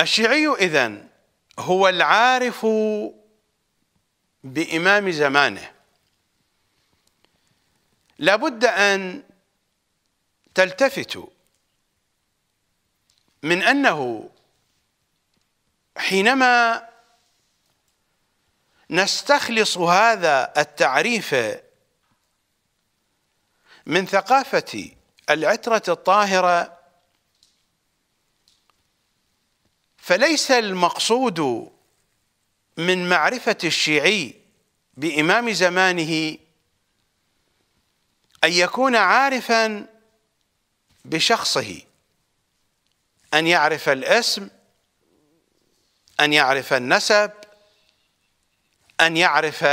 الشيعي إذن هو العارف بإمام زمانه لابد أن تلتفتوا من أنه حينما نستخلص هذا التعريف من ثقافة العترة الطاهرة فليس المقصود من معرفة الشيعي بإمام زمانه أن يكون عارفا بشخصه أن يعرف الاسم أن يعرف النسب أن يعرف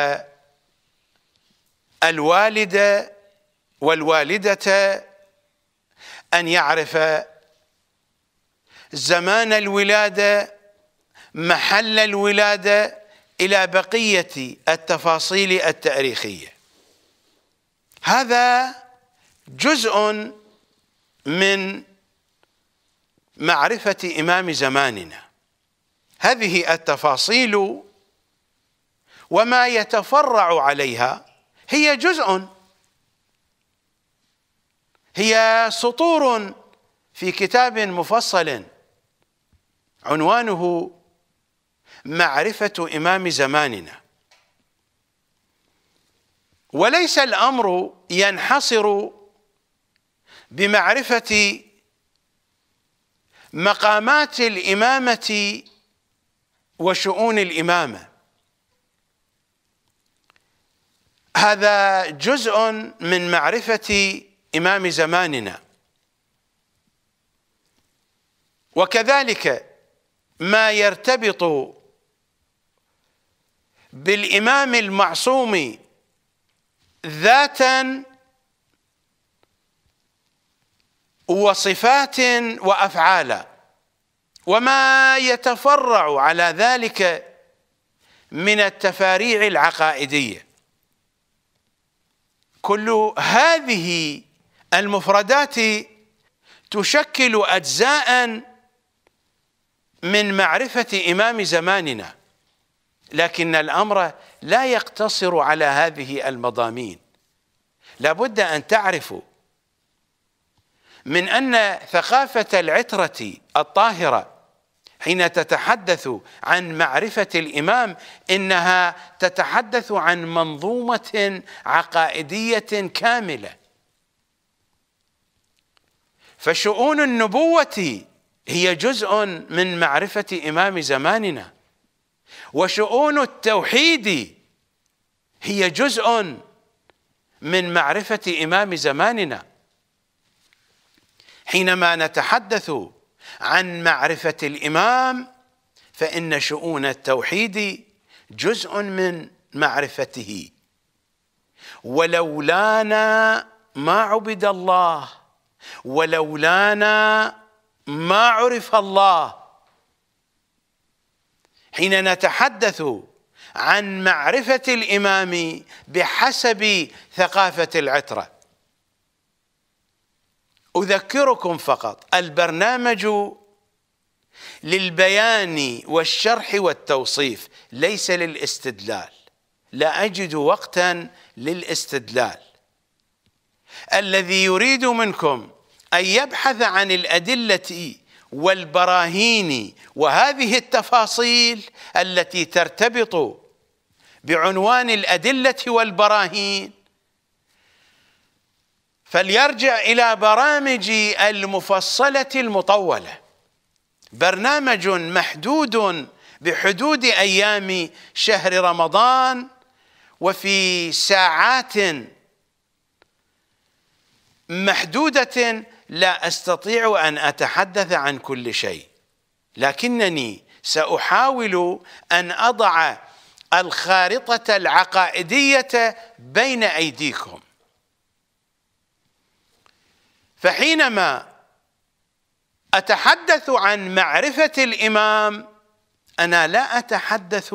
الوالد والوالدة أن يعرف زمان الولاده محل الولاده الى بقيه التفاصيل التاريخيه هذا جزء من معرفه امام زماننا هذه التفاصيل وما يتفرع عليها هي جزء هي سطور في كتاب مفصل عنوانه معرفة إمام زماننا وليس الأمر ينحصر بمعرفة مقامات الإمامة وشؤون الإمامة هذا جزء من معرفة إمام زماننا وكذلك ما يرتبط بالامام المعصوم ذاتا وصفات وافعالا وما يتفرع على ذلك من التفاريع العقائديه كل هذه المفردات تشكل اجزاء من معرفة إمام زماننا لكن الأمر لا يقتصر على هذه المضامين لابد أن تعرفوا من أن ثقافة العترة الطاهرة حين تتحدث عن معرفة الإمام إنها تتحدث عن منظومة عقائدية كاملة فشؤون النبوة هي جزء من معرفة إمام زماننا وشؤون التوحيد هي جزء من معرفة إمام زماننا حينما نتحدث عن معرفة الإمام فإن شؤون التوحيد جزء من معرفته ولولانا ما عبد الله ولولانا ما عرف الله حين نتحدث عن معرفة الإمام بحسب ثقافة العترة أذكركم فقط البرنامج للبيان والشرح والتوصيف ليس للاستدلال لا أجد وقتا للاستدلال الذي يريد منكم أن يبحث عن الأدلة والبراهين وهذه التفاصيل التي ترتبط بعنوان الأدلة والبراهين فليرجع إلى برامج المفصلة المطولة برنامج محدود بحدود أيام شهر رمضان وفي ساعات محدودة لا أستطيع أن أتحدث عن كل شيء لكنني سأحاول أن أضع الخارطة العقائدية بين أيديكم فحينما أتحدث عن معرفة الإمام أنا لا أتحدث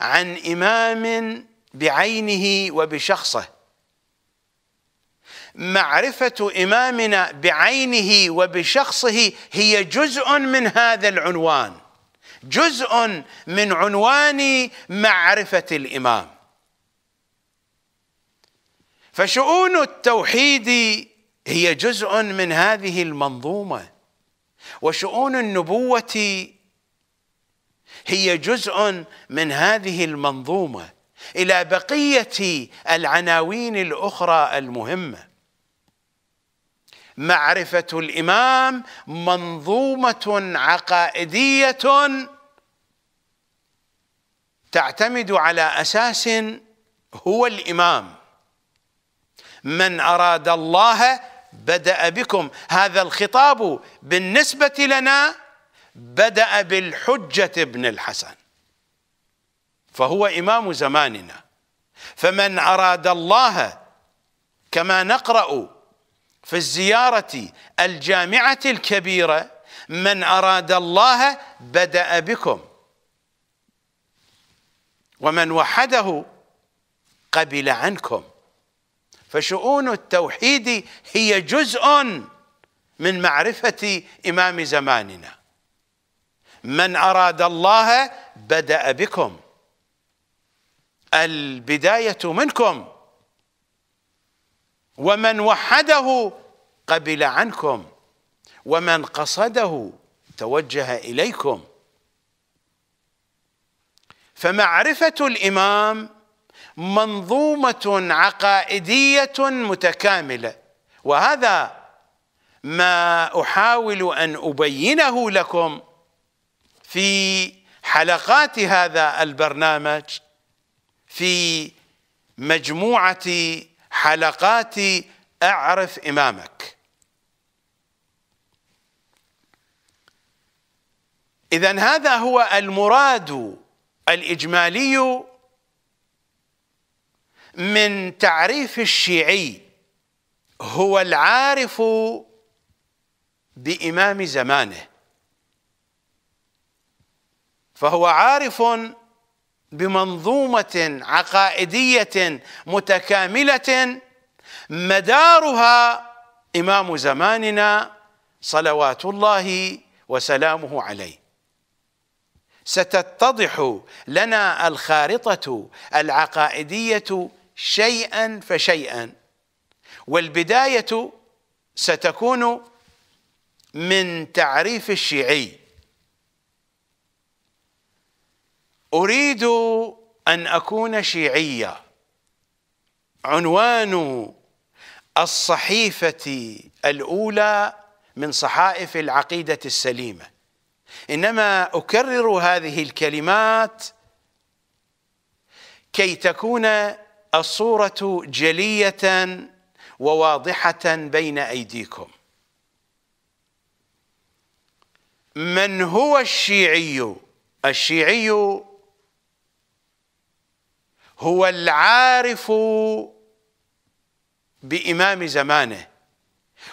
عن إمام بعينه وبشخصه معرفة إمامنا بعينه وبشخصه هي جزء من هذا العنوان جزء من عنوان معرفة الإمام فشؤون التوحيد هي جزء من هذه المنظومة وشؤون النبوة هي جزء من هذه المنظومة إلى بقية العناوين الأخرى المهمة معرفه الامام منظومه عقائديه تعتمد على اساس هو الامام من اراد الله بدا بكم هذا الخطاب بالنسبه لنا بدا بالحجه ابن الحسن فهو امام زماننا فمن اراد الله كما نقرا في الزيارة الجامعة الكبيرة من أراد الله بدأ بكم ومن وحده قبل عنكم فشؤون التوحيد هي جزء من معرفة إمام زماننا من أراد الله بدأ بكم البداية منكم ومن وحده قبل عنكم ومن قصده توجه اليكم فمعرفه الامام منظومه عقائديه متكامله وهذا ما احاول ان ابينه لكم في حلقات هذا البرنامج في مجموعه حلقات اعرف امامك اذا هذا هو المراد الاجمالي من تعريف الشيعي هو العارف بامام زمانه فهو عارف بمنظومه عقائديه متكامله مدارها امام زماننا صلوات الله وسلامه عليه ستتضح لنا الخارطه العقائديه شيئا فشيئا والبدايه ستكون من تعريف الشيعي اريد ان اكون شيعيا عنوان الصحيفه الاولى من صحائف العقيده السليمه انما اكرر هذه الكلمات كي تكون الصوره جليه وواضحه بين ايديكم من هو الشيعي الشيعي هو العارف بامام زمانه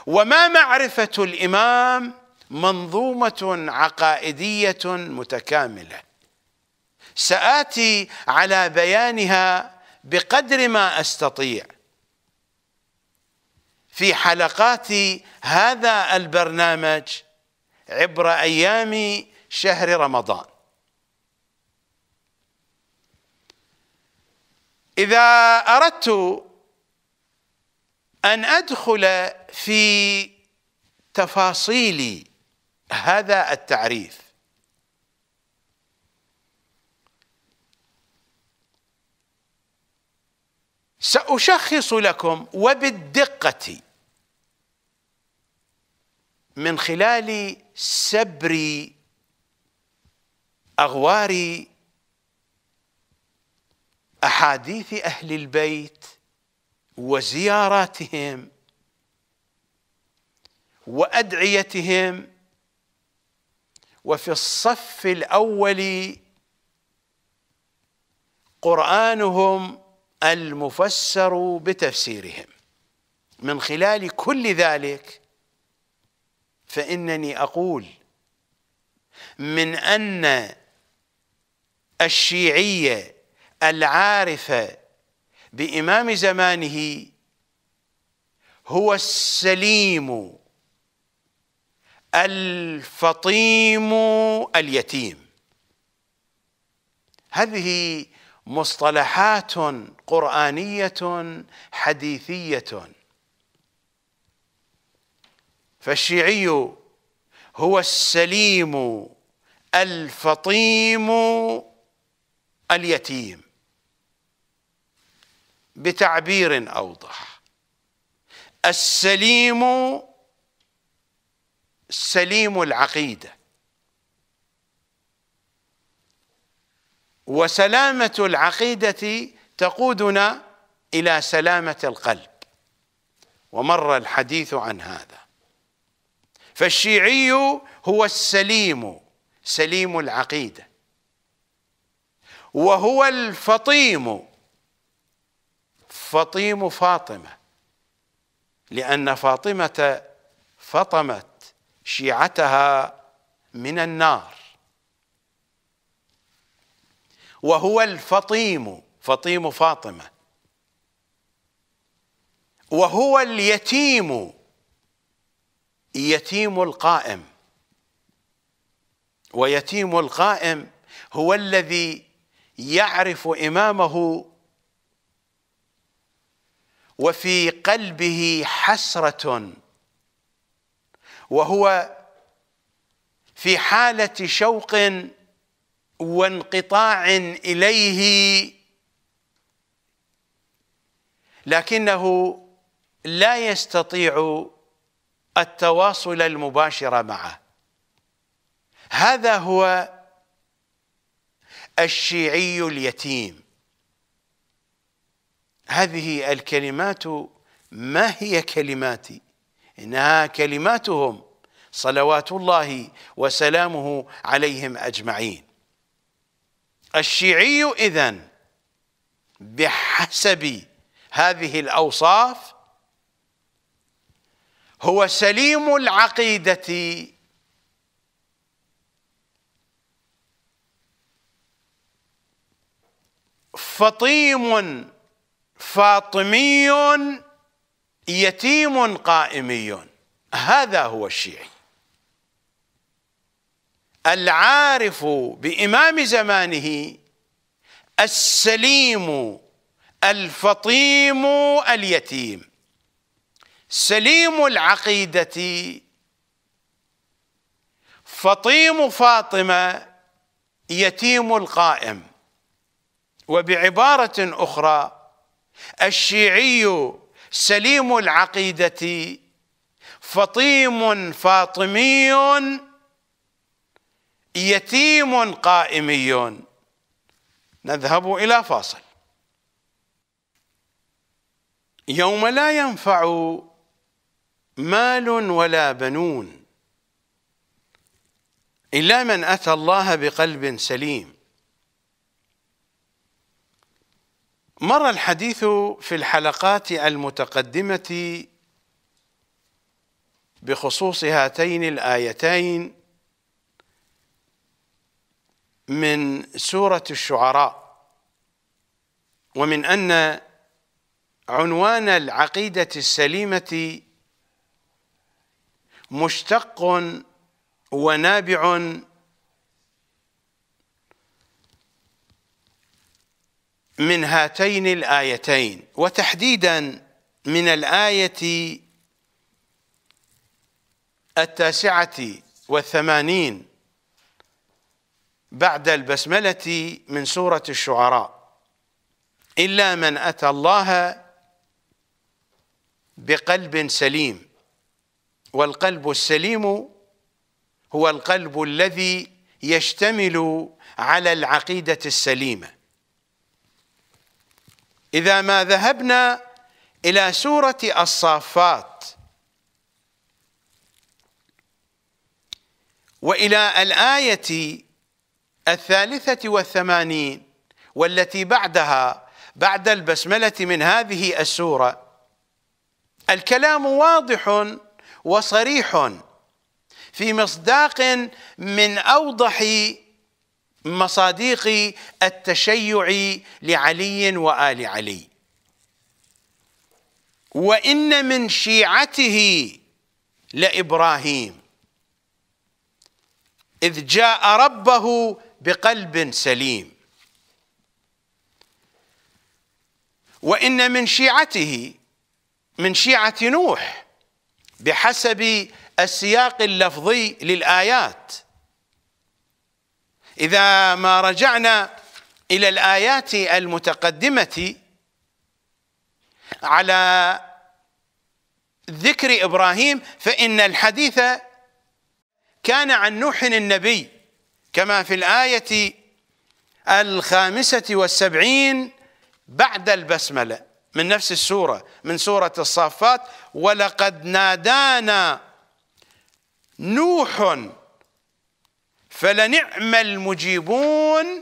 وما معرفه الامام منظومه عقائديه متكامله ساتي على بيانها بقدر ما استطيع في حلقات هذا البرنامج عبر ايام شهر رمضان اذا اردت ان ادخل في تفاصيل هذا التعريف ساشخص لكم وبالدقه من خلال سبر اغواري احاديث اهل البيت وزياراتهم وادعيتهم وفي الصف الاول قرانهم المفسر بتفسيرهم من خلال كل ذلك فانني اقول من ان الشيعيه العارف بإمام زمانه هو السليم الفطيم اليتيم هذه مصطلحات قرآنية حديثية فالشيعي هو السليم الفطيم اليتيم بتعبير اوضح السليم سليم العقيده وسلامه العقيده تقودنا الى سلامه القلب ومر الحديث عن هذا فالشيعي هو السليم سليم العقيده وهو الفطيم فطيم فاطمه لان فاطمه فطمت شيعتها من النار وهو الفطيم فطيم فاطمه وهو اليتيم يتيم القائم ويتيم القائم هو الذي يعرف امامه وفي قلبه حسرة وهو في حالة شوق وانقطاع إليه لكنه لا يستطيع التواصل المباشر معه هذا هو الشيعي اليتيم هذه الكلمات ما هي كلماتي إنها كلماتهم صلوات الله وسلامه عليهم أجمعين الشيعي إذن بحسب هذه الأوصاف هو سليم العقيدة فطيم فاطمي يتيم قائمي هذا هو الشيعي العارف بامام زمانه السليم الفطيم اليتيم سليم العقيده فطيم فاطمه يتيم القائم وبعباره اخرى الشيعي سليم العقيدة فطيم فاطمي يتيم قائمي نذهب إلى فاصل يوم لا ينفع مال ولا بنون إلا من أتى الله بقلب سليم مر الحديث في الحلقات المتقدمة بخصوص هاتين الآيتين من سورة الشعراء ومن أن عنوان العقيدة السليمة مشتق ونابع من هاتين الايتين وتحديدا من الايه التاسعه والثمانين بعد البسمله من سوره الشعراء الا من اتى الله بقلب سليم والقلب السليم هو القلب الذي يشتمل على العقيده السليمه إذا ما ذهبنا إلى سورة الصافات وإلى الآية الثالثة والثمانين والتي بعدها بعد البسملة من هذه السورة الكلام واضح وصريح في مصداق من أوضح مصاديق التشيع لعلي وآل علي وإن من شيعته لإبراهيم إذ جاء ربه بقلب سليم وإن من شيعته من شيعة نوح بحسب السياق اللفظي للآيات إذا ما رجعنا إلى الآيات المتقدمة على ذكر إبراهيم فإن الحديث كان عن نوح النبي كما في الآية الخامسة والسبعين بعد البسملة من نفس السورة من سورة الصافات ولقد نادانا نوح فلنعم المجيبون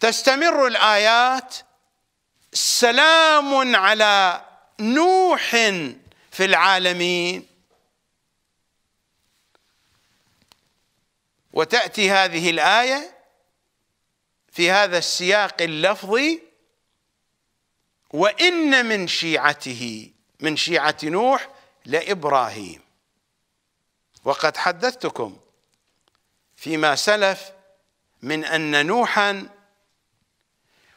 تستمر الايات سلام على نوح في العالمين وتاتي هذه الايه في هذا السياق اللفظي وان من شيعته من شيعه نوح لابراهيم وقد حدثتكم فيما سلف من أن نوحا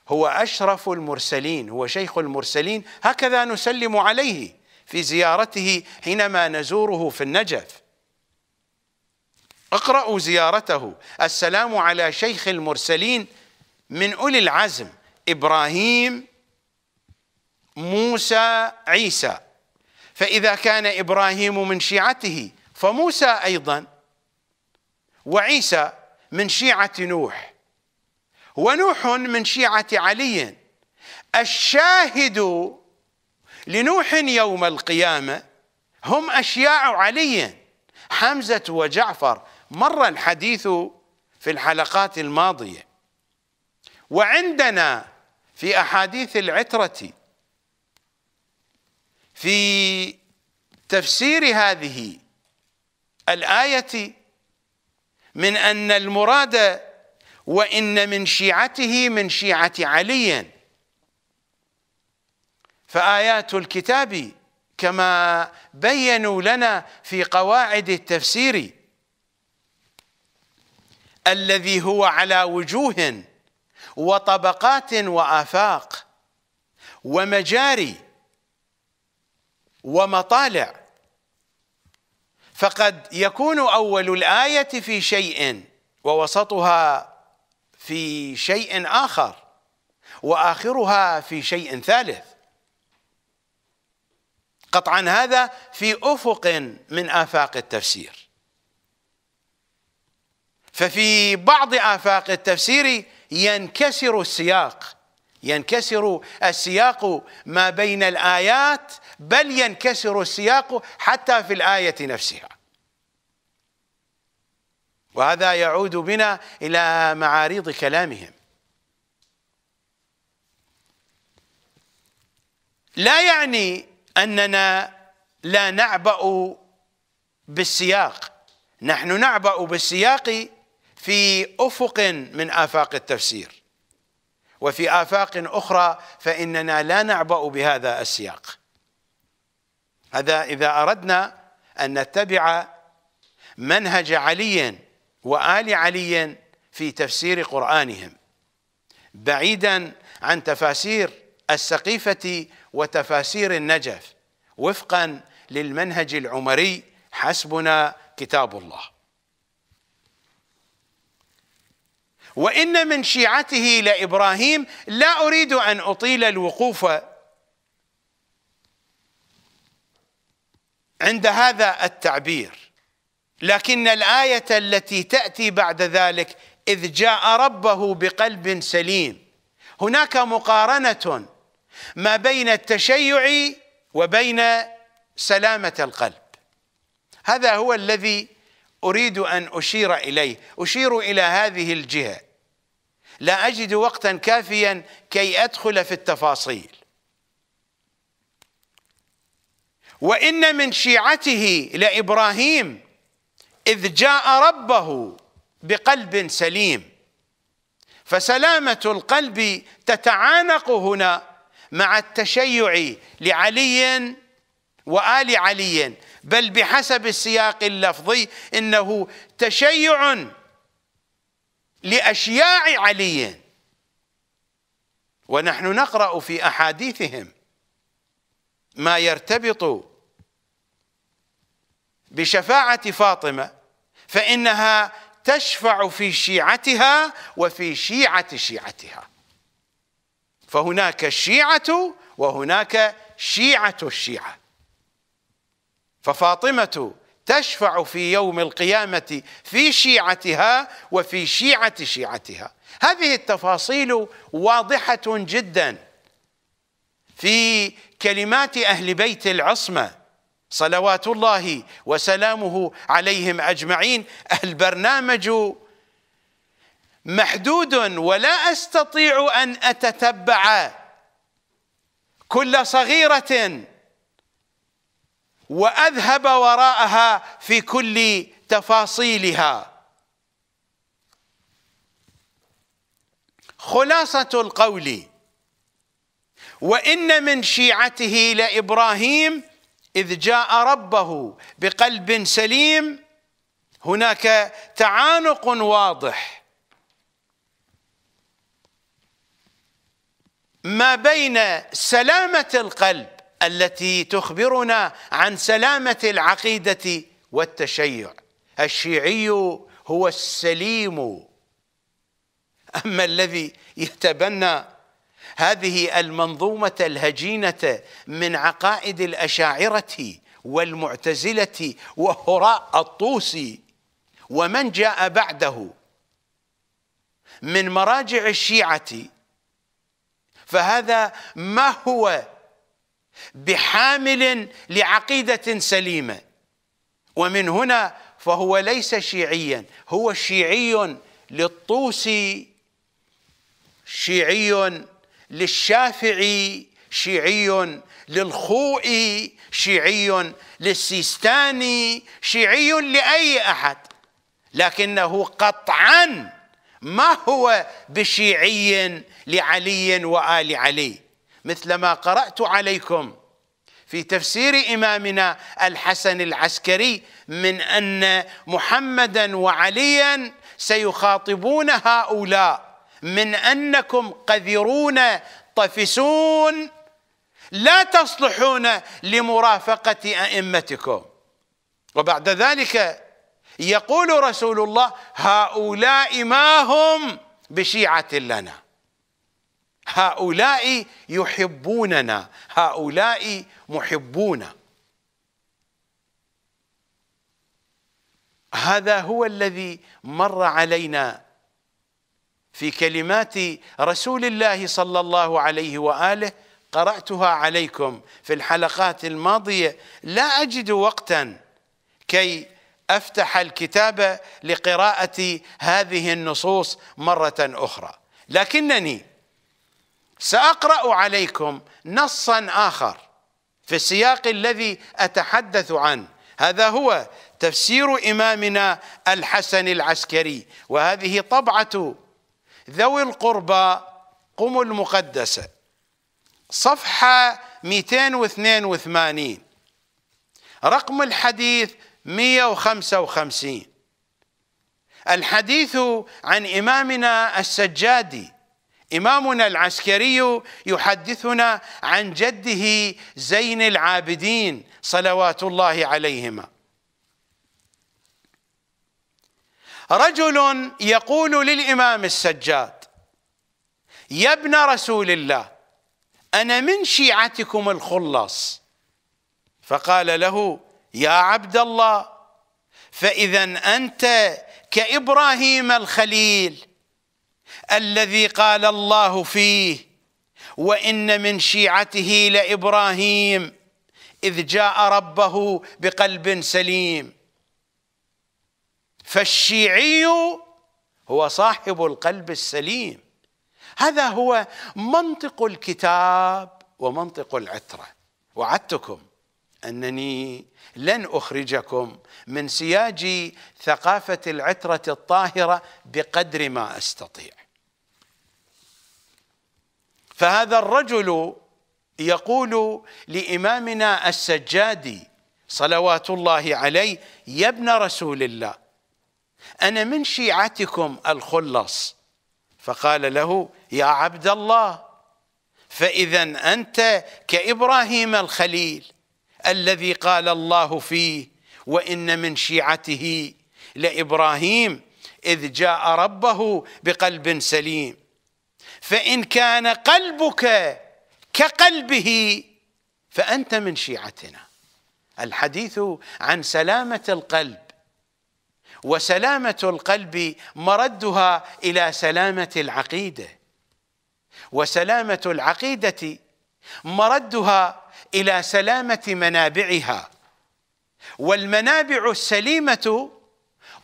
هو أشرف المرسلين هو شيخ المرسلين هكذا نسلم عليه في زيارته حينما نزوره في النجف اقرأوا زيارته السلام على شيخ المرسلين من أولي العزم إبراهيم موسى عيسى فإذا كان إبراهيم من شيعته فموسى أيضا وعيسى من شيعة نوح ونوح من شيعة علي الشاهد لنوح يوم القيامة هم أشياع علي حمزة وجعفر مر الحديث في الحلقات الماضية وعندنا في أحاديث العترة في تفسير هذه الآية من أن المراد وإن من شيعته من شيعة علي فآيات الكتاب كما بينوا لنا في قواعد التفسير الذي هو على وجوه وطبقات وآفاق ومجاري ومطالع فقد يكون اول الايه في شيء ووسطها في شيء اخر واخرها في شيء ثالث قطعا هذا في افق من افاق التفسير ففي بعض افاق التفسير ينكسر السياق ينكسر السياق ما بين الايات بل ينكسر السياق حتى في الآية نفسها وهذا يعود بنا إلى معاريض كلامهم لا يعني أننا لا نعبأ بالسياق نحن نعبأ بالسياق في أفق من آفاق التفسير وفي آفاق أخرى فإننا لا نعبأ بهذا السياق هذا إذا أردنا أن نتبع منهج علي وآل علي في تفسير قرآنهم بعيدا عن تفاسير السقيفة وتفاسير النجف وفقا للمنهج العمري حسبنا كتاب الله وإن من شيعته لإبراهيم لا أريد أن أطيل الوقوف عند هذا التعبير لكن الآية التي تأتي بعد ذلك إذ جاء ربه بقلب سليم هناك مقارنة ما بين التشيع وبين سلامة القلب هذا هو الذي أريد أن أشير إليه أشير إلى هذه الجهة لا أجد وقتا كافيا كي أدخل في التفاصيل وإن من شيعته لإبراهيم إذ جاء ربه بقلب سليم فسلامة القلب تتعانق هنا مع التشيع لعلي وآل علي بل بحسب السياق اللفظي إنه تشيع لأشياع علي ونحن نقرأ في أحاديثهم ما يرتبط بشفاعة فاطمة فإنها تشفع في شيعتها وفي شيعة شيعتها فهناك الشيعة وهناك شيعة الشيعة ففاطمة تشفع في يوم القيامة في شيعتها وفي شيعة شيعتها هذه التفاصيل واضحة جدا في كلمات أهل بيت العصمة صلوات الله وسلامه عليهم اجمعين البرنامج محدود ولا استطيع ان اتتبع كل صغيره واذهب وراءها في كل تفاصيلها خلاصه القول وان من شيعته لابراهيم إذ جاء ربه بقلب سليم هناك تعانق واضح ما بين سلامة القلب التي تخبرنا عن سلامة العقيدة والتشيع الشيعي هو السليم أما الذي يتبنى هذه المنظومة الهجينة من عقائد الأشاعرة والمعتزلة وهراء الطوسي ومن جاء بعده من مراجع الشيعة فهذا ما هو بحامل لعقيدة سليمة ومن هنا فهو ليس شيعيا هو شيعي للطوسي شيعي للشافعي شيعي للخوئي شيعي للسيستاني شيعي لأي أحد لكنه قطعا ما هو بشيعي لعلي وآل علي مثل ما قرأت عليكم في تفسير إمامنا الحسن العسكري من أن محمدا وعليا سيخاطبون هؤلاء من انكم قذرون طفسون لا تصلحون لمرافقه ائمتكم وبعد ذلك يقول رسول الله هؤلاء ما هم بشيعه لنا هؤلاء يحبوننا هؤلاء محبونا هذا هو الذي مر علينا في كلمات رسول الله صلى الله عليه واله قراتها عليكم في الحلقات الماضيه لا اجد وقتا كي افتح الكتاب لقراءه هذه النصوص مره اخرى لكنني ساقرا عليكم نصا اخر في السياق الذي اتحدث عنه هذا هو تفسير امامنا الحسن العسكري وهذه طبعه ذوي القربى قم المقدسة صفحة 282 رقم الحديث 155 الحديث عن إمامنا السجادي إمامنا العسكري يحدثنا عن جده زين العابدين صلوات الله عليهما رجل يقول للإمام السجاد يا ابن رسول الله أنا من شيعتكم الخلص فقال له يا عبد الله فإذا أنت كإبراهيم الخليل الذي قال الله فيه وإن من شيعته لإبراهيم إذ جاء ربه بقلب سليم فالشيعي هو صاحب القلب السليم هذا هو منطق الكتاب ومنطق العترة وعدتكم أنني لن أخرجكم من سياج ثقافة العترة الطاهرة بقدر ما أستطيع فهذا الرجل يقول لإمامنا السجادي صلوات الله عليه يا ابن رسول الله أنا من شيعتكم الخلص فقال له يا عبد الله فإذا أنت كإبراهيم الخليل الذي قال الله فيه وإن من شيعته لإبراهيم إذ جاء ربه بقلب سليم فإن كان قلبك كقلبه فأنت من شيعتنا الحديث عن سلامة القلب وسلامة القلب مردها إلى سلامة العقيدة وسلامة العقيدة مردها إلى سلامة منابعها والمنابع السليمة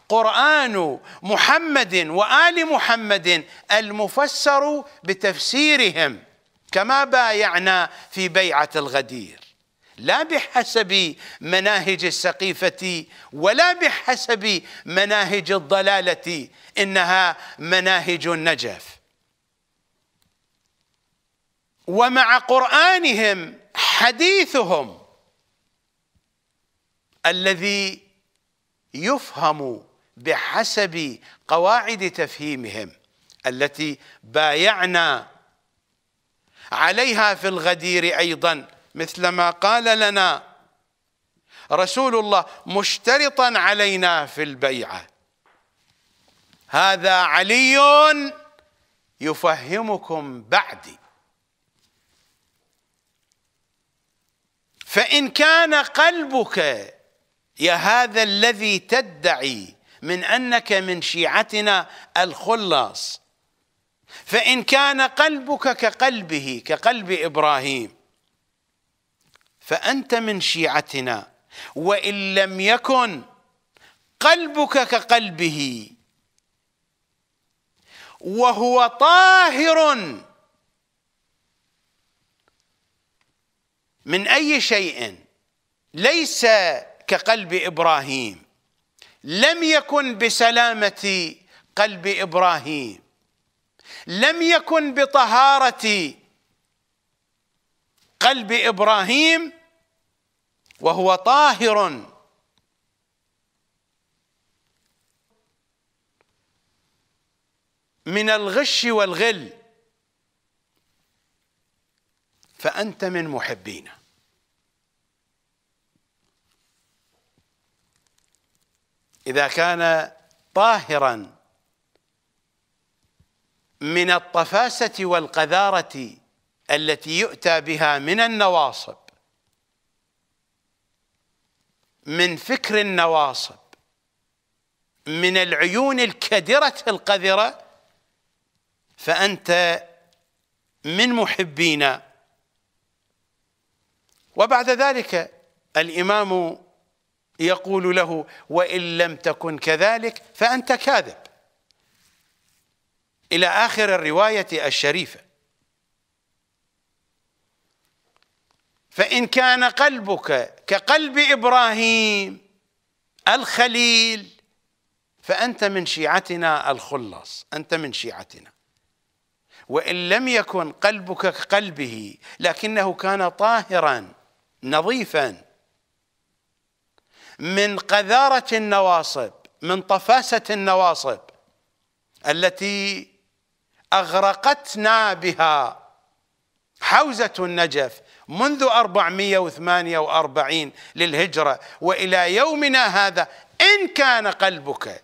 قرآن محمد وآل محمد المفسر بتفسيرهم كما بايعنا في بيعة الغدير لا بحسب مناهج السقيفة ولا بحسب مناهج الضلالة إنها مناهج النجف ومع قرآنهم حديثهم الذي يفهم بحسب قواعد تفهيمهم التي بايعنا عليها في الغدير أيضا مثل ما قال لنا رسول الله مشترطا علينا في البيعه هذا علي يفهمكم بعدي فان كان قلبك يا هذا الذي تدعي من انك من شيعتنا الخلاص فان كان قلبك كقلبه كقلب ابراهيم فأنت من شيعتنا وإن لم يكن قلبك كقلبه وهو طاهر من أي شيء ليس كقلب إبراهيم لم يكن بسلامة قلب إبراهيم لم يكن بطهارة قلب إبراهيم وهو طاهر من الغش والغل فأنت من محبينا إذا كان طاهرا من الطفاسة والقذارة التي يؤتى بها من النواصب من فكر النواصب من العيون الكدرة القذرة فأنت من محبينا وبعد ذلك الإمام يقول له وإن لم تكن كذلك فأنت كاذب إلى آخر الرواية الشريفة فإن كان قلبك كقلب إبراهيم الخليل فأنت من شيعتنا الخلص أنت من شيعتنا وإن لم يكن قلبك كقلبه لكنه كان طاهرا نظيفا من قذارة النواصب من طفاسة النواصب التي أغرقتنا بها حوزة النجف منذ 448 للهجرة وإلى يومنا هذا إن كان قلبك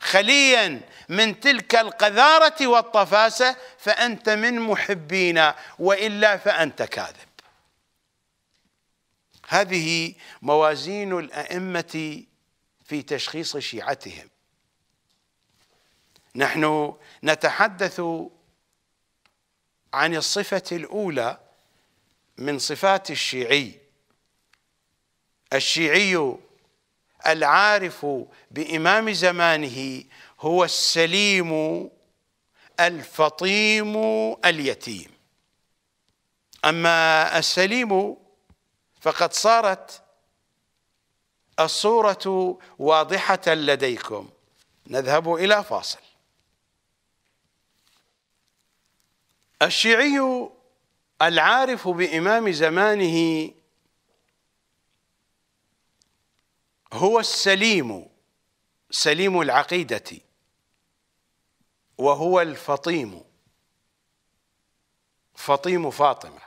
خليا من تلك القذارة والطفاسة فأنت من محبينا وإلا فأنت كاذب هذه موازين الأئمة في تشخيص شيعتهم نحن نتحدث عن الصفة الأولى من صفات الشيعي الشيعي العارف بامام زمانه هو السليم الفطيم اليتيم اما السليم فقد صارت الصوره واضحه لديكم نذهب الى فاصل الشيعي العارف بإمام زمانه هو السليم سليم العقيدة وهو الفطيم فطيم فاطمة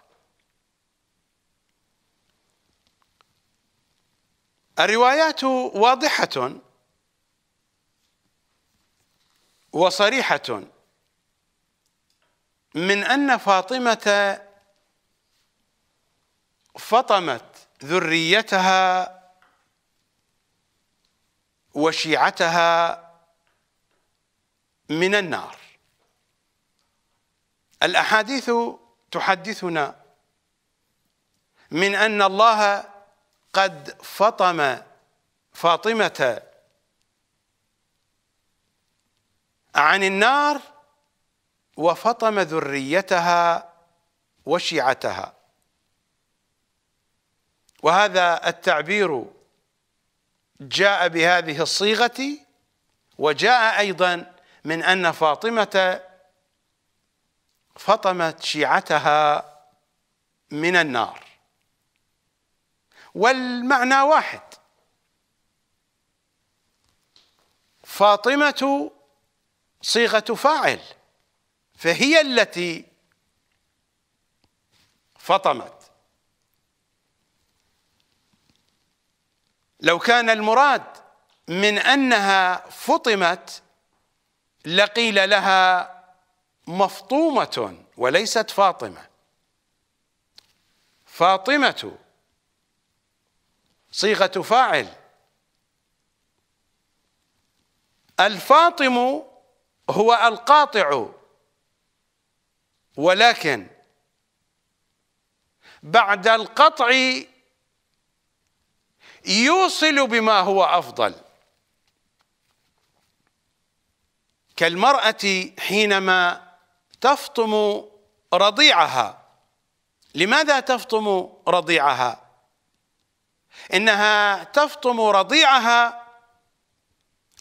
الروايات واضحة وصريحة من أن فاطمة فطمت ذريتها وشيعتها من النار الاحاديث تحدثنا من ان الله قد فطم فاطمه عن النار وفطم ذريتها وشيعتها وهذا التعبير جاء بهذه الصيغة وجاء أيضا من أن فاطمة فطمت شيعتها من النار والمعنى واحد فاطمة صيغة فاعل فهي التي فطمت لو كان المراد من انها فطمت لقيل لها مفطومه وليست فاطمه فاطمه صيغه فاعل الفاطم هو القاطع ولكن بعد القطع يوصل بما هو افضل كالمراه حينما تفطم رضيعها لماذا تفطم رضيعها انها تفطم رضيعها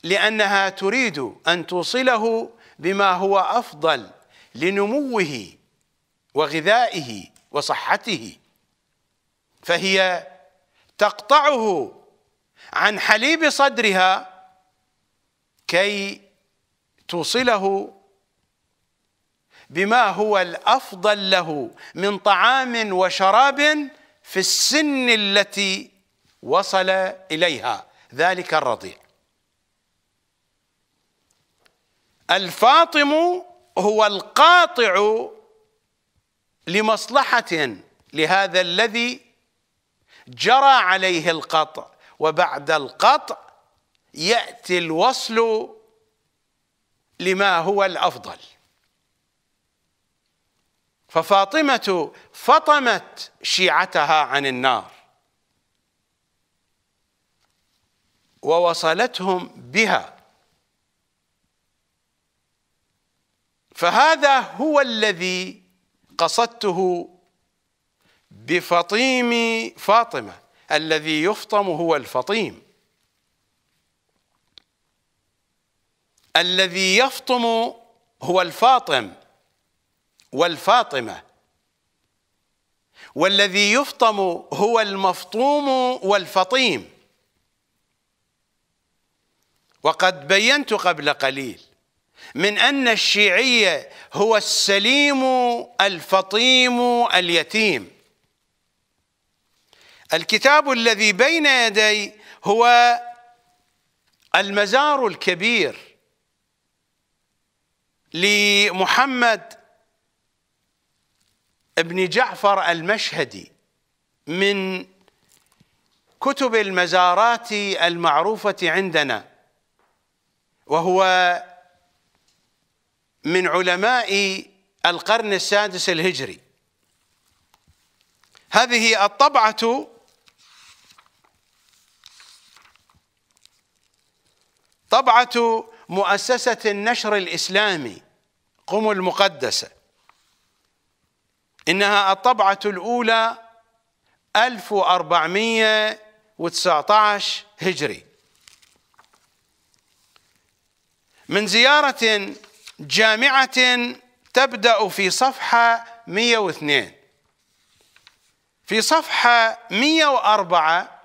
لانها تريد ان توصله بما هو افضل لنموه وغذائه وصحته فهي تقطعه عن حليب صدرها كي توصله بما هو الافضل له من طعام وشراب في السن التي وصل اليها ذلك الرضيع الفاطم هو القاطع لمصلحه لهذا الذي جرى عليه القطع وبعد القطع ياتي الوصل لما هو الافضل ففاطمه فطمت شيعتها عن النار ووصلتهم بها فهذا هو الذي قصدته بفطيم فاطمة الذي يفطم هو الفطيم الذي يفطم هو الفاطم والفاطمة والذي يفطم هو المفطوم والفطيم وقد بينت قبل قليل من أن الشيعية هو السليم الفطيم اليتيم الكتاب الذي بين يدي هو المزار الكبير لمحمد ابن جعفر المشهدي من كتب المزارات المعروفة عندنا وهو من علماء القرن السادس الهجري هذه الطبعة طبعة مؤسسة النشر الإسلامي قم المقدسة إنها الطبعة الأولى 1419 هجري من زيارة جامعة تبدأ في صفحة 102 في صفحة 104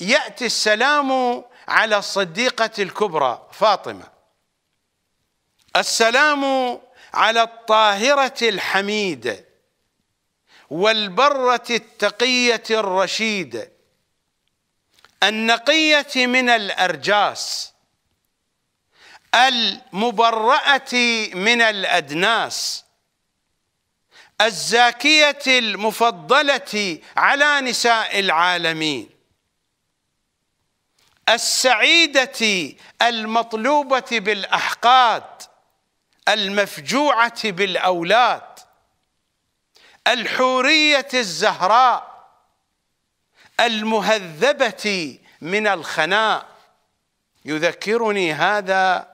يأتي السلام على الصديقة الكبرى فاطمة السلام على الطاهرة الحميدة والبرة التقية الرشيدة النقية من الأرجاس المبرأة من الأدناس الزاكية المفضلة على نساء العالمين السعيده المطلوبه بالاحقاد المفجوعه بالاولاد الحوريه الزهراء المهذبه من الخناء يذكرني هذا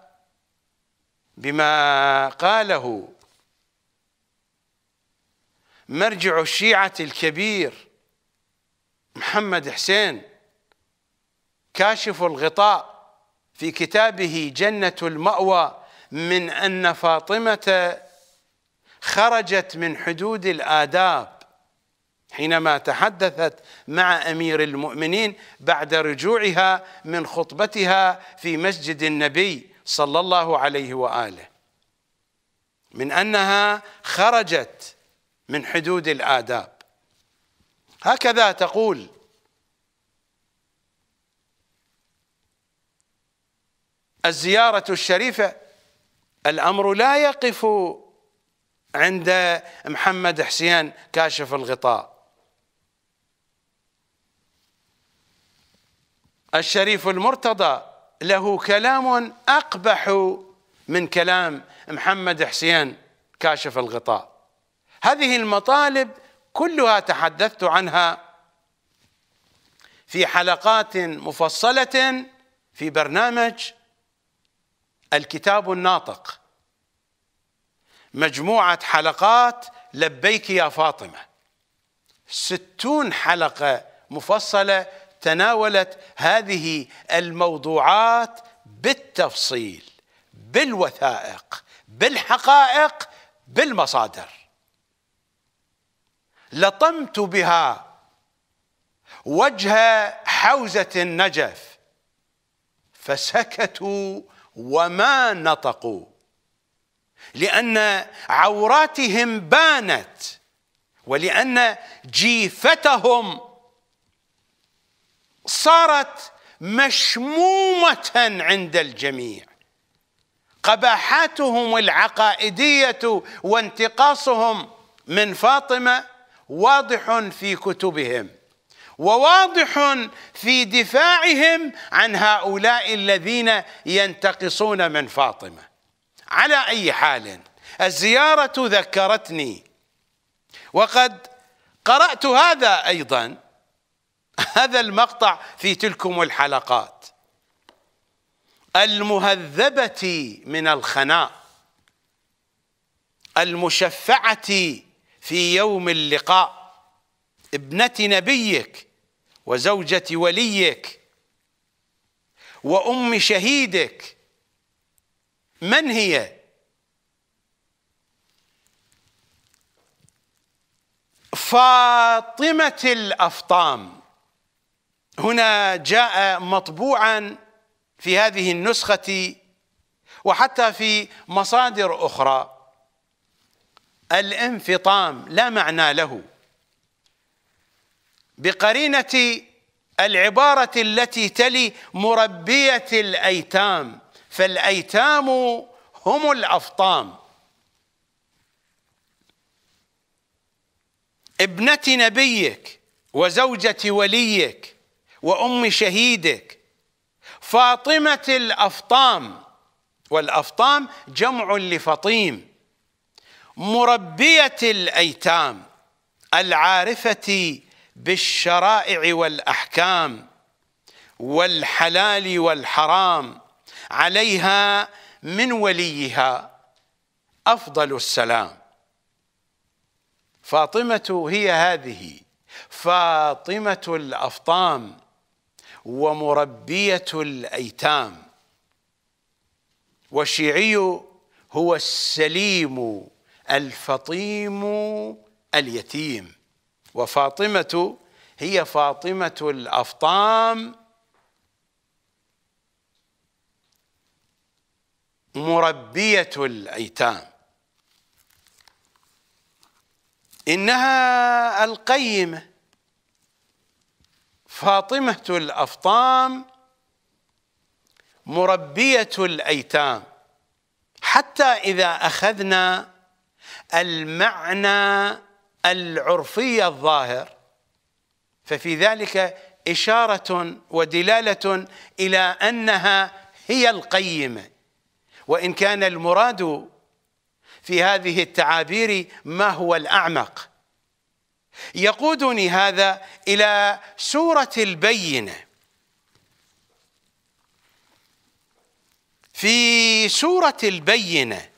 بما قاله مرجع الشيعه الكبير محمد حسين كاشف الغطاء في كتابه جنة المأوى من أن فاطمة خرجت من حدود الآداب حينما تحدثت مع أمير المؤمنين بعد رجوعها من خطبتها في مسجد النبي صلى الله عليه وآله من أنها خرجت من حدود الآداب هكذا تقول الزيارة الشريفة الأمر لا يقف عند محمد حسين كاشف الغطاء الشريف المرتضى له كلام أقبح من كلام محمد حسين كاشف الغطاء هذه المطالب كلها تحدثت عنها في حلقات مفصلة في برنامج الكتاب الناطق مجموعة حلقات لبيك يا فاطمة ستون حلقة مفصلة تناولت هذه الموضوعات بالتفصيل بالوثائق بالحقائق بالمصادر لطمت بها وجه حوزة النجف فسكتوا وما نطقوا لأن عوراتهم بانت ولأن جيفتهم صارت مشمومة عند الجميع قباحاتهم العقائدية وانتقاصهم من فاطمة واضح في كتبهم وواضح في دفاعهم عن هؤلاء الذين ينتقصون من فاطمه على اي حال الزياره ذكرتني وقد قرات هذا ايضا هذا المقطع في تلكم الحلقات المهذبه من الخناء المشفعه في يوم اللقاء ابنه نبيك وزوجة وليك وأم شهيدك من هي؟ فاطمة الأفطام هنا جاء مطبوعا في هذه النسخة وحتى في مصادر أخرى الانفطام لا معنى له بقرينه العباره التي تلي مربيه الايتام فالايتام هم الافطام ابنه نبيك وزوجه وليك وام شهيدك فاطمه الافطام والافطام جمع لفطيم مربيه الايتام العارفه بالشرائع والاحكام والحلال والحرام عليها من وليها افضل السلام فاطمه هي هذه فاطمه الافطام ومربيه الايتام والشيعي هو السليم الفطيم اليتيم وفاطمة هي فاطمة الأفطام مربية الأيتام إنها القيمة فاطمة الأفطام مربية الأيتام حتى إذا أخذنا المعنى العرفي الظاهر ففي ذلك إشارة ودلالة إلى أنها هي القيمة وإن كان المراد في هذه التعابير ما هو الأعمق يقودني هذا إلى سورة البينة في سورة البينة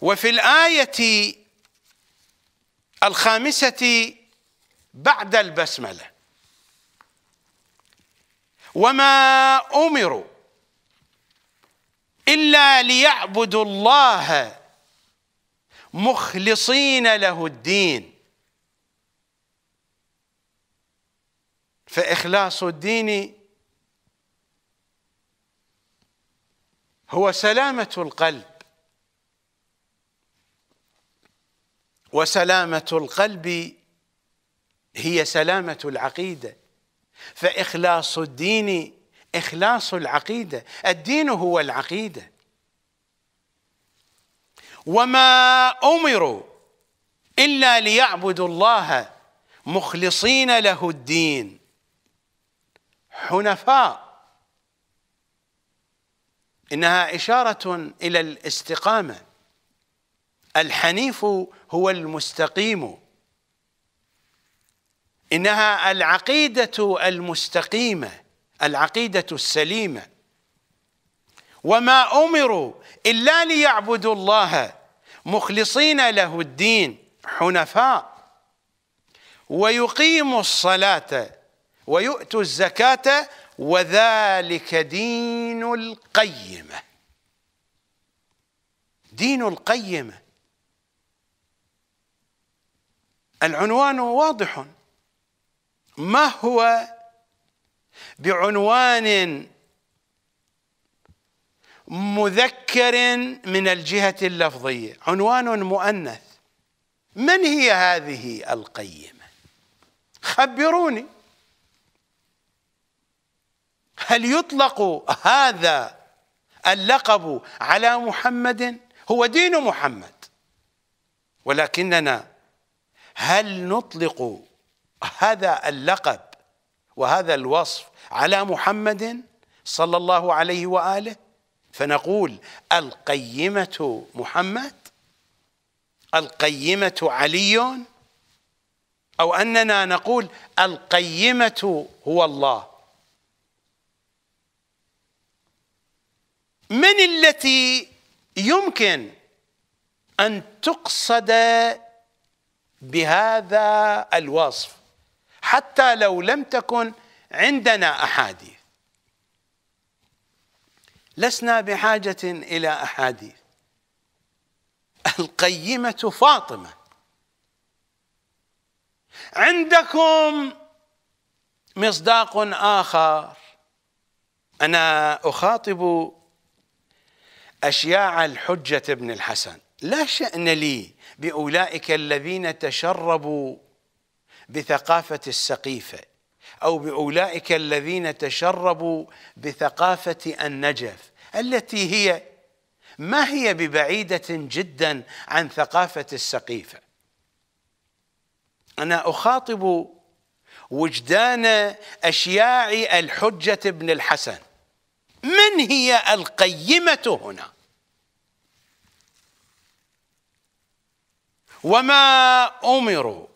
وفي الآية الخامسة بعد البسملة وما أمروا إلا ليعبدوا الله مخلصين له الدين فإخلاص الدين هو سلامة القلب وسلامة القلب هي سلامة العقيدة فإخلاص الدين إخلاص العقيدة الدين هو العقيدة وما أمروا إلا ليعبدوا الله مخلصين له الدين حنفاء إنها إشارة إلى الاستقامة الحنيف هو المستقيم انها العقيده المستقيمه العقيده السليمه وما امروا الا ليعبدوا الله مخلصين له الدين حنفاء ويقيموا الصلاه ويؤتوا الزكاه وذلك دين القيمه دين القيمه العنوان واضح ما هو بعنوان مذكر من الجهة اللفظية عنوان مؤنث من هي هذه القيمة خبروني هل يطلق هذا اللقب على محمد هو دين محمد ولكننا هل نطلق هذا اللقب وهذا الوصف على محمد صلى الله عليه واله فنقول القيمه محمد القيمه علي او اننا نقول القيمه هو الله من التي يمكن ان تقصد بهذا الوصف حتى لو لم تكن عندنا احاديث لسنا بحاجه الى احاديث القيمه فاطمه عندكم مصداق اخر انا اخاطب اشياع الحجه ابن الحسن لا شان لي بأولئك الذين تشربوا بثقافة السقيفة أو بأولئك الذين تشربوا بثقافة النجف التي هي ما هي ببعيدة جدا عن ثقافة السقيفة أنا أخاطب وجدان أشياع الحجة بن الحسن من هي القيمة هنا؟ وما أمروا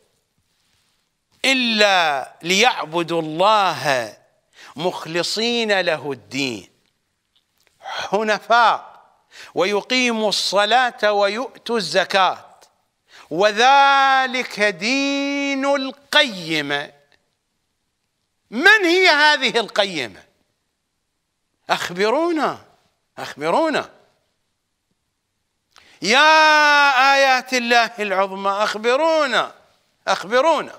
إلا ليعبدوا الله مخلصين له الدين حنفاء ويقيموا الصلاة ويؤتوا الزكاة وذلك دين القيمة من هي هذه القيمة أخبرونا أخبرونا يا آيات الله العظمى أخبرونا أخبرونا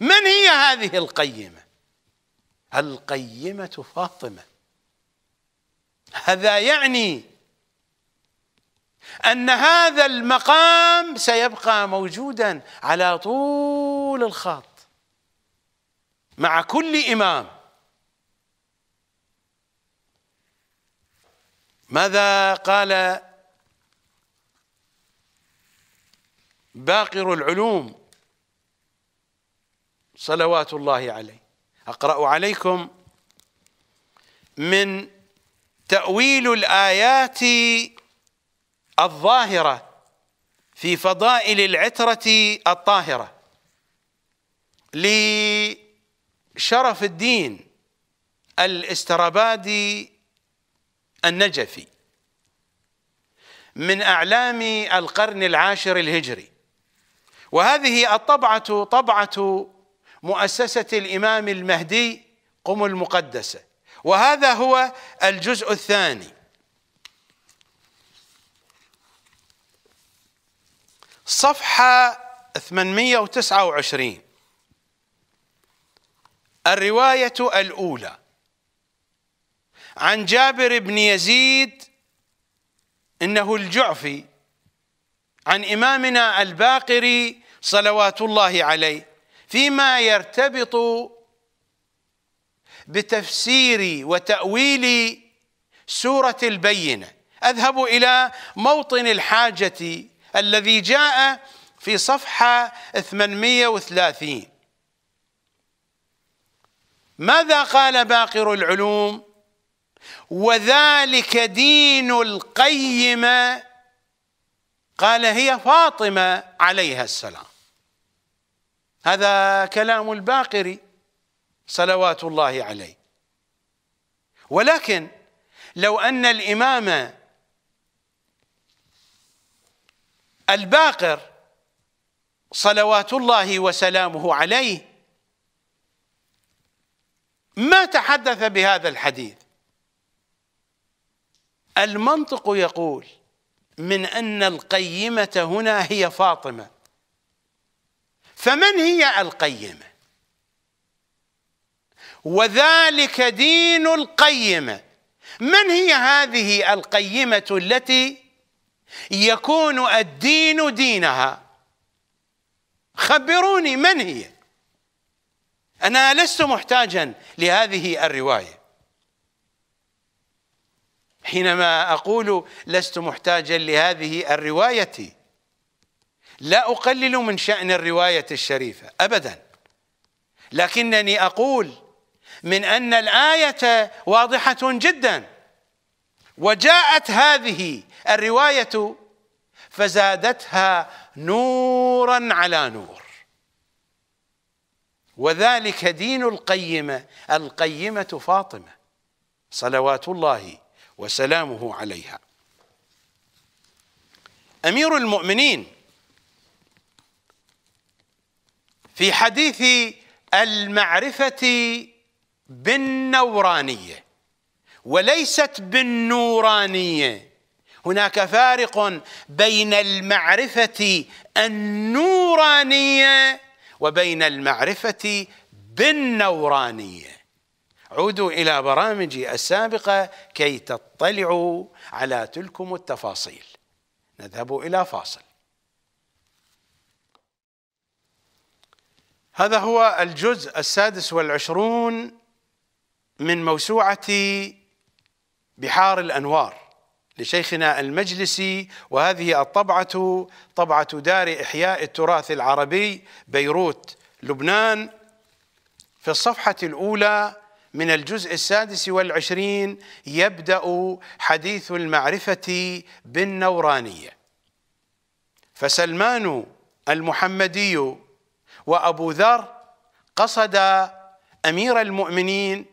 من هي هذه القيمة القيمة فاطمة هذا يعني أن هذا المقام سيبقى موجودا على طول الخط مع كل إمام ماذا قال باقر العلوم صلوات الله عليه أقرأ عليكم من تأويل الآيات الظاهرة في فضائل العترة الطاهرة لشرف الدين الاسترابادي النجفي من أعلام القرن العاشر الهجري وهذه الطبعة طبعة مؤسسة الإمام المهدي قم المقدسة وهذا هو الجزء الثاني صفحة 829 الرواية الأولى عن جابر بن يزيد إنه الجعفي عن إمامنا الباقري صلوات الله عليه فيما يرتبط بتفسير وتأويل سورة البينة أذهب إلى موطن الحاجة الذي جاء في صفحة 830 ماذا قال باقر العلوم وذلك دين القيمة قال هي فاطمة عليها السلام هذا كلام الباقري صلوات الله عليه ولكن لو أن الإمام الباقر صلوات الله وسلامه عليه ما تحدث بهذا الحديث المنطق يقول من أن القيمة هنا هي فاطمة فمن هي القيمه وذلك دين القيمه من هي هذه القيمه التي يكون الدين دينها خبروني من هي انا لست محتاجا لهذه الروايه حينما اقول لست محتاجا لهذه الروايه لا أقلل من شأن الرواية الشريفة أبدا لكنني أقول من أن الآية واضحة جدا وجاءت هذه الرواية فزادتها نورا على نور وذلك دين القيمة القيمة فاطمة صلوات الله وسلامه عليها أمير المؤمنين في حديث المعرفة بالنورانية وليست بالنورانية هناك فارق بين المعرفة النورانية وبين المعرفة بالنورانية عودوا إلى برامجي السابقة كي تطلعوا على تلكم التفاصيل نذهب إلى فاصل هذا هو الجزء السادس والعشرون من موسوعة بحار الأنوار لشيخنا المجلسي وهذه الطبعة طبعة دار إحياء التراث العربي بيروت لبنان في الصفحة الأولى من الجزء السادس والعشرين يبدأ حديث المعرفة بالنورانية فسلمان المحمدي وأبو ذر قصد أمير المؤمنين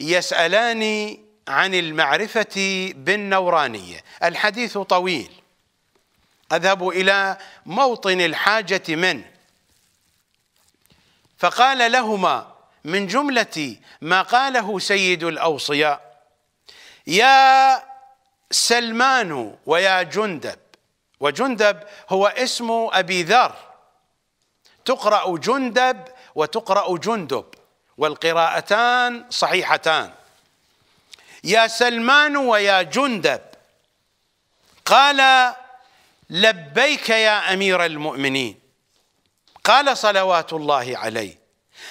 يسألان عن المعرفة بالنورانية الحديث طويل أذهب إلى موطن الحاجة منه فقال لهما من جملة ما قاله سيد الأوصياء يا سلمان ويا جندب وجندب هو اسم أبي ذر تقرأ جندب وتقرأ جندب والقراءتان صحيحتان يا سلمان ويا جندب قال لبيك يا امير المؤمنين قال صلوات الله عليه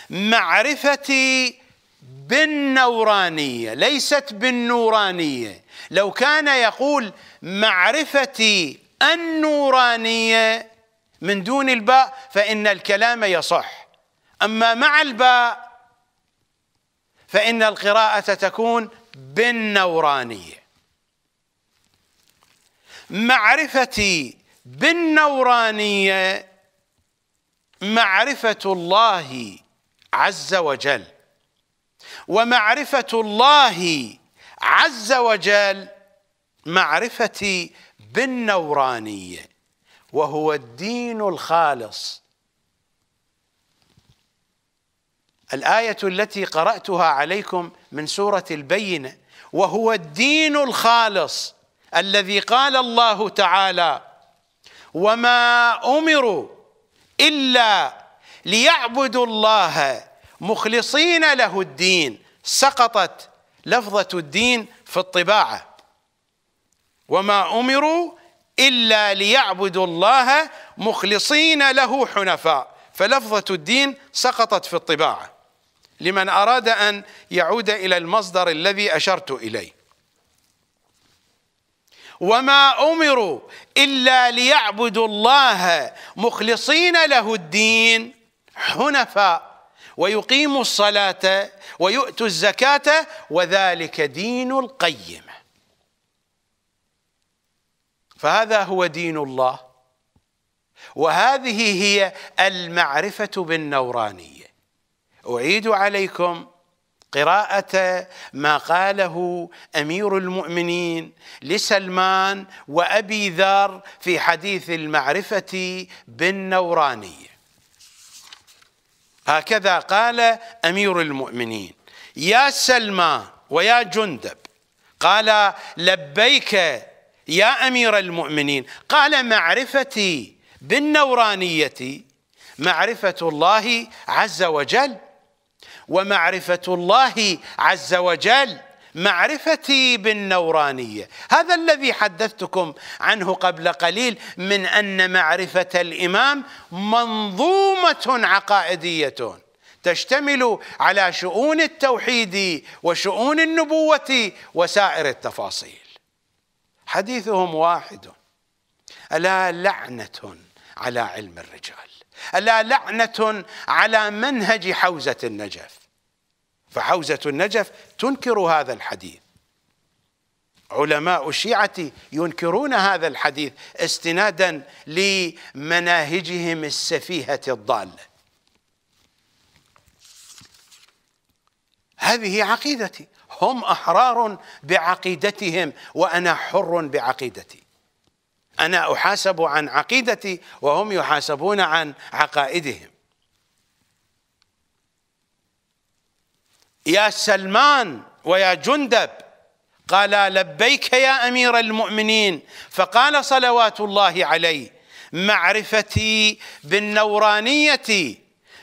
معرفتي بالنورانيه ليست بالنورانيه لو كان يقول معرفتي النورانيه من دون الباء فإن الكلام يصح أما مع الباء فإن القراءة تكون بالنورانية معرفتي بالنورانية معرفة الله عز وجل ومعرفة الله عز وجل معرفتي بالنورانية وهو الدين الخالص الايه التي قراتها عليكم من سوره البينه وهو الدين الخالص الذي قال الله تعالى وما امروا الا ليعبدوا الله مخلصين له الدين سقطت لفظه الدين في الطباعه وما امروا إلا ليعبدوا الله مخلصين له حنفاء فلفظة الدين سقطت في الطباعة لمن أراد أن يعود إلى المصدر الذي أشرت إليه وما امروا الا ليعبدوا الله مخلصين له الدين حنفاء ويقيموا الصلاه ويؤتوا الزكاه وذلك دين القيم فهذا هو دين الله وهذه هي المعرفة بالنورانية أعيد عليكم قراءة ما قاله أمير المؤمنين لسلمان وأبي ذر في حديث المعرفة بالنورانية هكذا قال أمير المؤمنين يا سلمان ويا جندب قال لبيك يا امير المؤمنين قال معرفتي بالنورانيه معرفه الله عز وجل ومعرفه الله عز وجل معرفتي بالنورانيه هذا الذي حدثتكم عنه قبل قليل من ان معرفه الامام منظومه عقائديه تشتمل على شؤون التوحيد وشؤون النبوه وسائر التفاصيل حديثهم واحد ألا لعنة على علم الرجال ألا لعنة على منهج حوزة النجف فحوزة النجف تنكر هذا الحديث علماء الشيعة ينكرون هذا الحديث استنادا لمناهجهم السفيهة الضالة هذه عقيدتي هم أحرار بعقيدتهم وأنا حر بعقيدتي أنا أحاسب عن عقيدتي وهم يحاسبون عن عقائدهم يا سلمان ويا جندب قال لبيك يا أمير المؤمنين فقال صلوات الله عليه معرفتي بالنورانية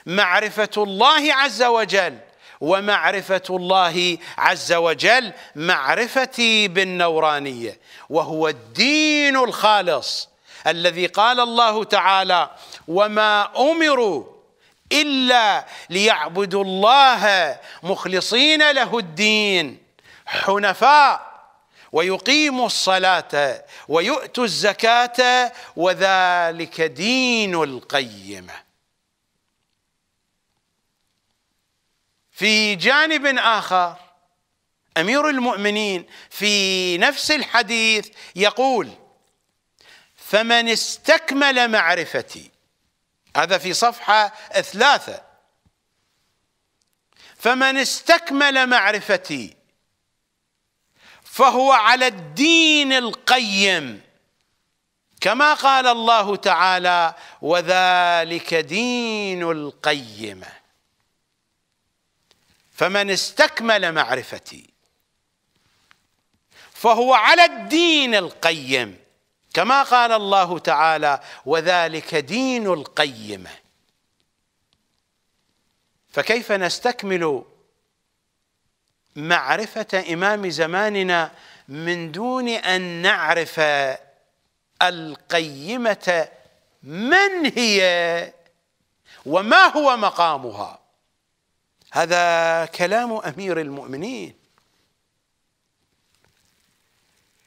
معرفة الله عز وجل ومعرفة الله عز وجل معرفتي بالنورانية وهو الدين الخالص الذي قال الله تعالى وما أمروا إلا ليعبدوا الله مخلصين له الدين حنفاء ويقيموا الصلاة ويؤتوا الزكاة وذلك دين القيمه في جانب آخر أمير المؤمنين في نفس الحديث يقول فمن استكمل معرفتي هذا في صفحة ثلاثة فمن استكمل معرفتي فهو على الدين القيم كما قال الله تعالى وذلك دين القيمه فمن استكمل معرفتي فهو على الدين القيم كما قال الله تعالى وذلك دين القيمه فكيف نستكمل معرفه امام زماننا من دون ان نعرف القيمه من هي وما هو مقامها هذا كلام امير المؤمنين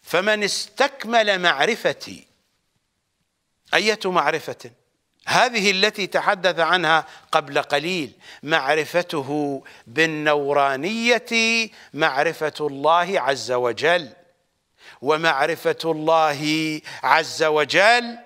فمن استكمل معرفتي اية معرفة هذه التي تحدث عنها قبل قليل معرفته بالنورانية معرفة الله عز وجل ومعرفة الله عز وجل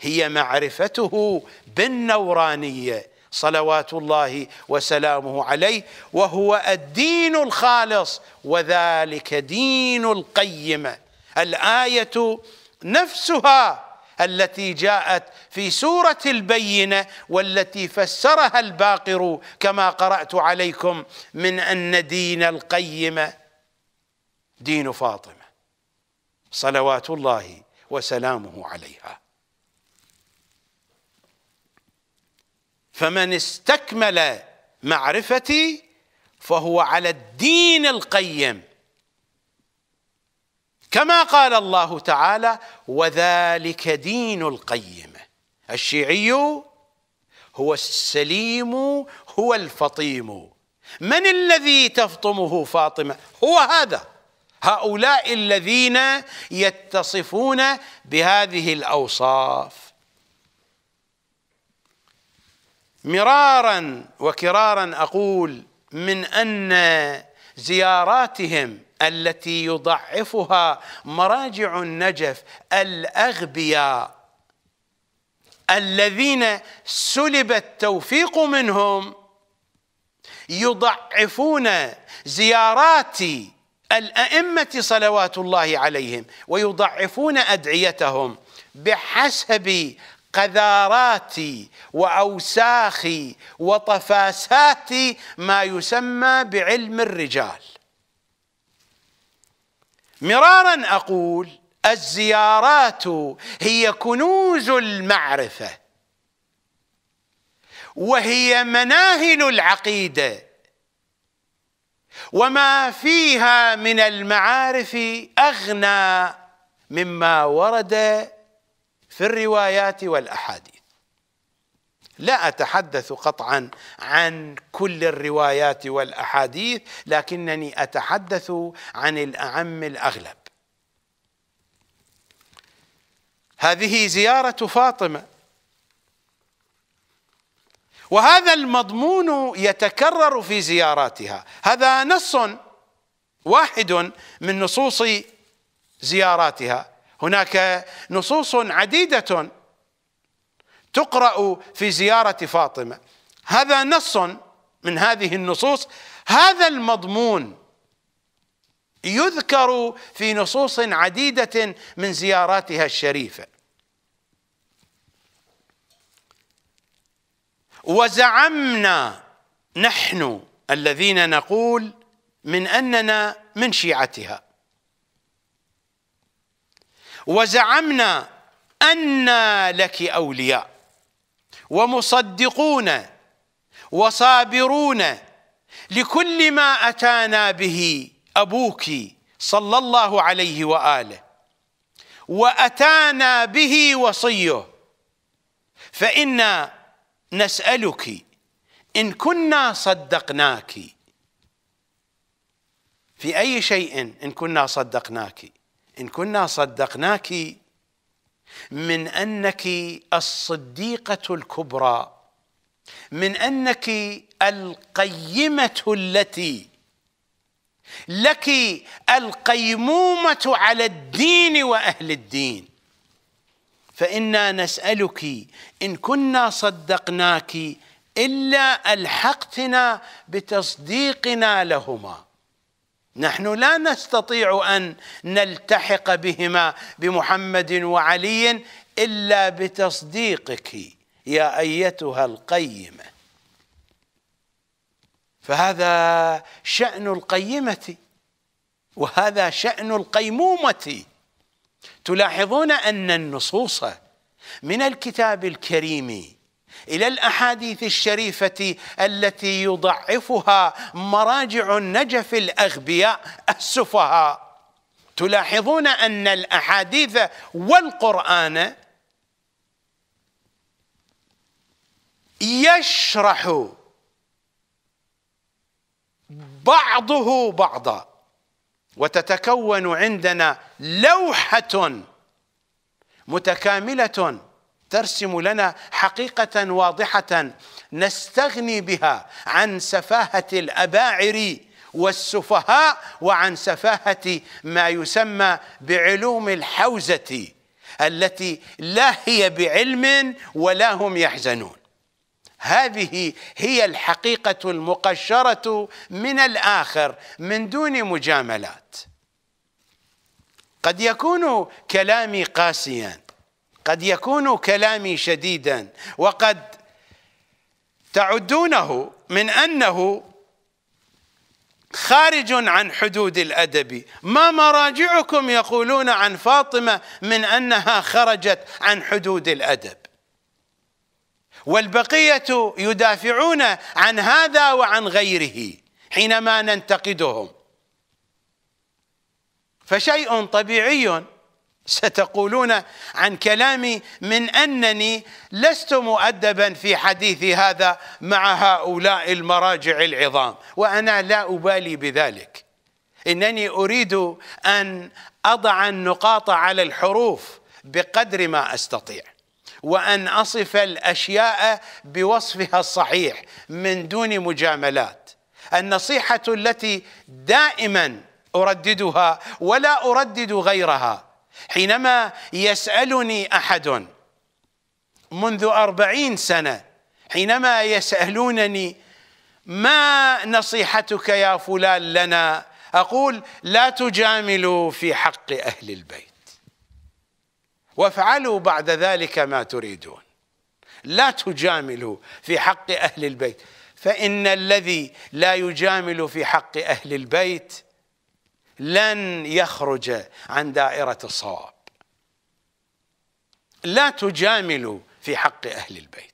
هي معرفته بالنورانية صلوات الله وسلامه عليه وهو الدين الخالص وذلك دين القيمه الايه نفسها التي جاءت في سوره البينه والتي فسرها الباقر كما قرات عليكم من ان دين القيمه دين فاطمه صلوات الله وسلامه عليها فمن استكمل معرفتي فهو على الدين القيم كما قال الله تعالى وذلك دين القيم الشيعي هو السليم هو الفطيم من الذي تفطمه فاطمه هو هذا هؤلاء الذين يتصفون بهذه الاوصاف مرارا وكرارا اقول من ان زياراتهم التي يضعفها مراجع النجف الاغبياء الذين سلب التوفيق منهم يضعفون زيارات الائمه صلوات الله عليهم ويضعفون ادعيتهم بحسب قذاراتي واوساخي وطفاساتي ما يسمى بعلم الرجال مرارا اقول الزيارات هي كنوز المعرفه وهي مناهل العقيده وما فيها من المعارف اغنى مما ورد في الروايات والأحاديث لا أتحدث قطعا عن كل الروايات والأحاديث لكنني أتحدث عن الأعم الأغلب هذه زيارة فاطمة وهذا المضمون يتكرر في زياراتها هذا نص واحد من نصوص زياراتها هناك نصوص عديدة تقرأ في زيارة فاطمة هذا نص من هذه النصوص هذا المضمون يذكر في نصوص عديدة من زياراتها الشريفة وزعمنا نحن الذين نقول من أننا من شيعتها وزعمنا أنا لك أولياء ومصدقون وصابرون لكل ما أتانا به أبوك صلى الله عليه وآله وأتانا به وصيه فإنا نسألك إن كنا صدقناك في أي شيء إن كنا صدقناك إن كنا صدقناك من أنك الصديقة الكبرى من أنك القيمة التي لك القيمومة على الدين وأهل الدين فإنا نسألك إن كنا صدقناك إلا ألحقتنا بتصديقنا لهما نحن لا نستطيع ان نلتحق بهما بمحمد وعلي الا بتصديقك يا ايتها القيمه فهذا شان القيمه وهذا شان القيمومه تلاحظون ان النصوص من الكتاب الكريم الى الاحاديث الشريفه التي يضعفها مراجع النجف الاغبياء السفهاء تلاحظون ان الاحاديث والقران يشرح بعضه بعضا وتتكون عندنا لوحه متكامله ترسم لنا حقيقة واضحة نستغني بها عن سفاهة الأباعر والسفهاء وعن سفاهة ما يسمى بعلوم الحوزة التي لا هي بعلم ولا هم يحزنون هذه هي الحقيقة المقشرة من الآخر من دون مجاملات قد يكون كلامي قاسيا قد يكون كلامي شديدا وقد تعدونه من انه خارج عن حدود الادب ما مراجعكم يقولون عن فاطمه من انها خرجت عن حدود الادب والبقيه يدافعون عن هذا وعن غيره حينما ننتقدهم فشيء طبيعي ستقولون عن كلامي من انني لست مؤدبا في حديثي هذا مع هؤلاء المراجع العظام وانا لا ابالي بذلك انني اريد ان اضع النقاط على الحروف بقدر ما استطيع وان اصف الاشياء بوصفها الصحيح من دون مجاملات النصيحه التي دائما ارددها ولا اردد غيرها حينما يسألني أحد منذ أربعين سنة حينما يسألونني ما نصيحتك يا فلان لنا أقول لا تجاملوا في حق أهل البيت وافعلوا بعد ذلك ما تريدون لا تجاملوا في حق أهل البيت فإن الذي لا يجامل في حق أهل البيت لن يخرج عن دائرة الصواب لا تجاملوا في حق أهل البيت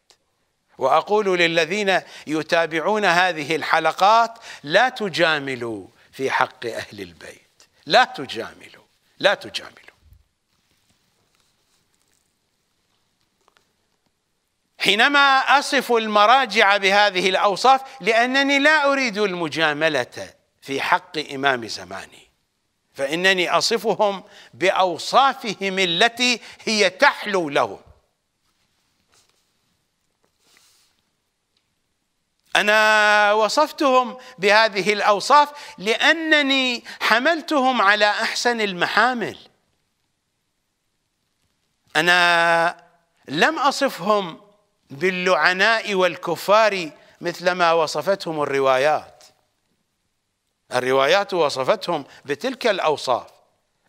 وأقول للذين يتابعون هذه الحلقات لا تجاملوا في حق أهل البيت لا تجاملوا لا تجاملوا حينما أصف المراجع بهذه الأوصاف لأنني لا أريد المجاملة في حق إمام زماني فإنني أصفهم بأوصافهم التي هي تحلو لهم أنا وصفتهم بهذه الأوصاف لأنني حملتهم على أحسن المحامل أنا لم أصفهم باللعناء والكفار مثلما وصفتهم الروايات الروايات وصفتهم بتلك الأوصاف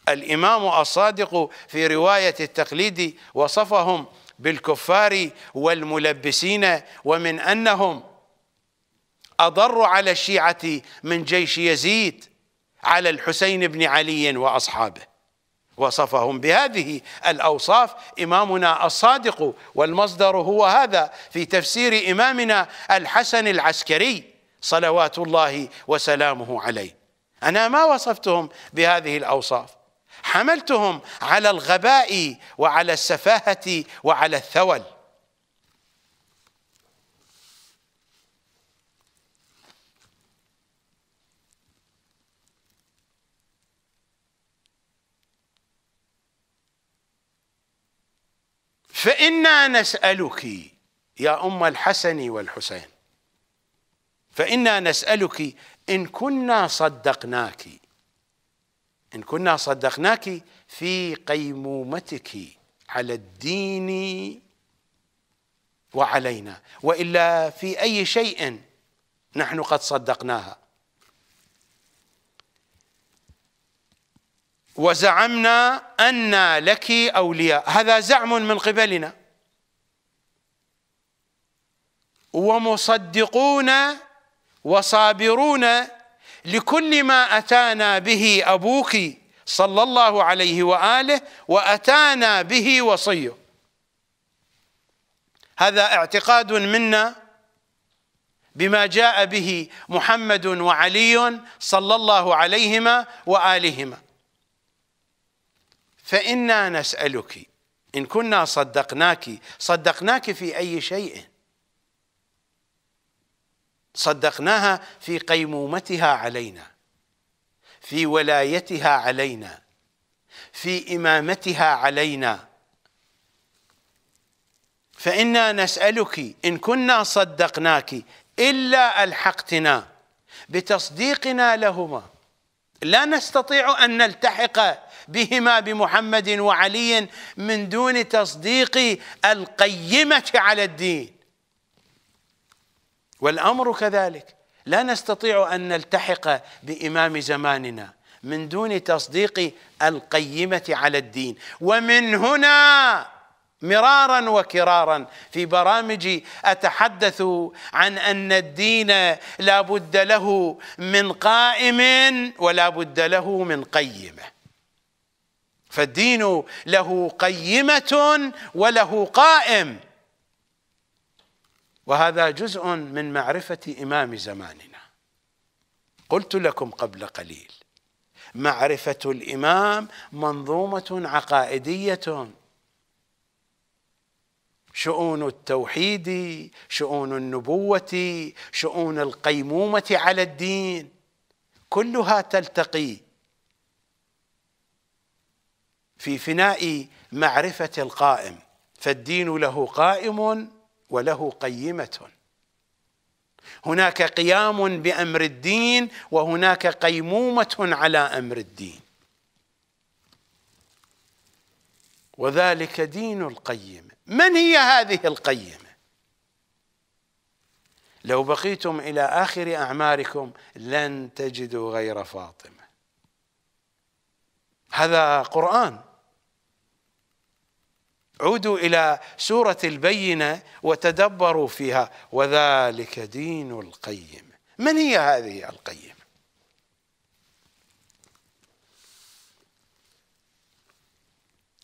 الإمام الصادق في رواية التقليد وصفهم بالكفار والملبسين ومن أنهم أضر على الشيعة من جيش يزيد على الحسين بن علي وأصحابه وصفهم بهذه الأوصاف إمامنا الصادق والمصدر هو هذا في تفسير إمامنا الحسن العسكري صلوات الله وسلامه عليه أنا ما وصفتهم بهذه الأوصاف حملتهم على الغباء وعلى السفاهة وعلى الثول فإنا نسألك يا أم الحسن والحسين فإنا نسألك إن كنا صدقناك إن كنا صدقناك في قيمومتك على الدين وعلينا وإلا في أي شيء نحن قد صدقناها وزعمنا أن لك أولياء هذا زعم من قبلنا ومصدقون وصابرون لكل ما اتانا به ابوك صلى الله عليه واله واتانا به وصيه هذا اعتقاد منا بما جاء به محمد وعلي صلى الله عليهما والهما فانا نسالك ان كنا صدقناك صدقناك في اي شيء صدقناها في قيمومتها علينا في ولايتها علينا في إمامتها علينا فإنا نسألك إن كنا صدقناك إلا ألحقتنا بتصديقنا لهما لا نستطيع أن نلتحق بهما بمحمد وعلي من دون تصديق القيمة على الدين والامر كذلك لا نستطيع ان نلتحق بامام زماننا من دون تصديق القيمه على الدين ومن هنا مرارا وكرارا في برامجي اتحدث عن ان الدين لا بد له من قائم ولا بد له من قيمه فالدين له قيمه وله قائم وهذا جزء من معرفة إمام زماننا قلت لكم قبل قليل معرفة الإمام منظومة عقائدية شؤون التوحيد شؤون النبوة شؤون القيمومة على الدين كلها تلتقي في فناء معرفة القائم فالدين له قائم وله قيمة هناك قيام بأمر الدين وهناك قيمومة على أمر الدين وذلك دين القيمة من هي هذه القيمة لو بقيتم إلى آخر أعماركم لن تجدوا غير فاطمة هذا قرآن عودوا إلى سورة البينة وتدبروا فيها وذلك دين القيم من هي هذه القيم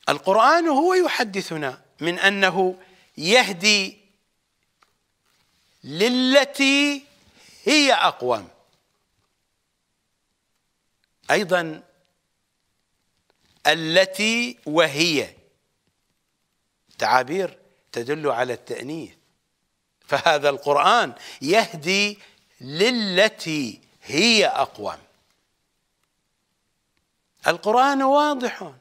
القرآن هو يحدثنا من أنه يهدي للتي هي أقوم أيضا التي وهي تعابير تدل على التأنيث فهذا القرآن يهدي للتي هي أقوم القرآن واضح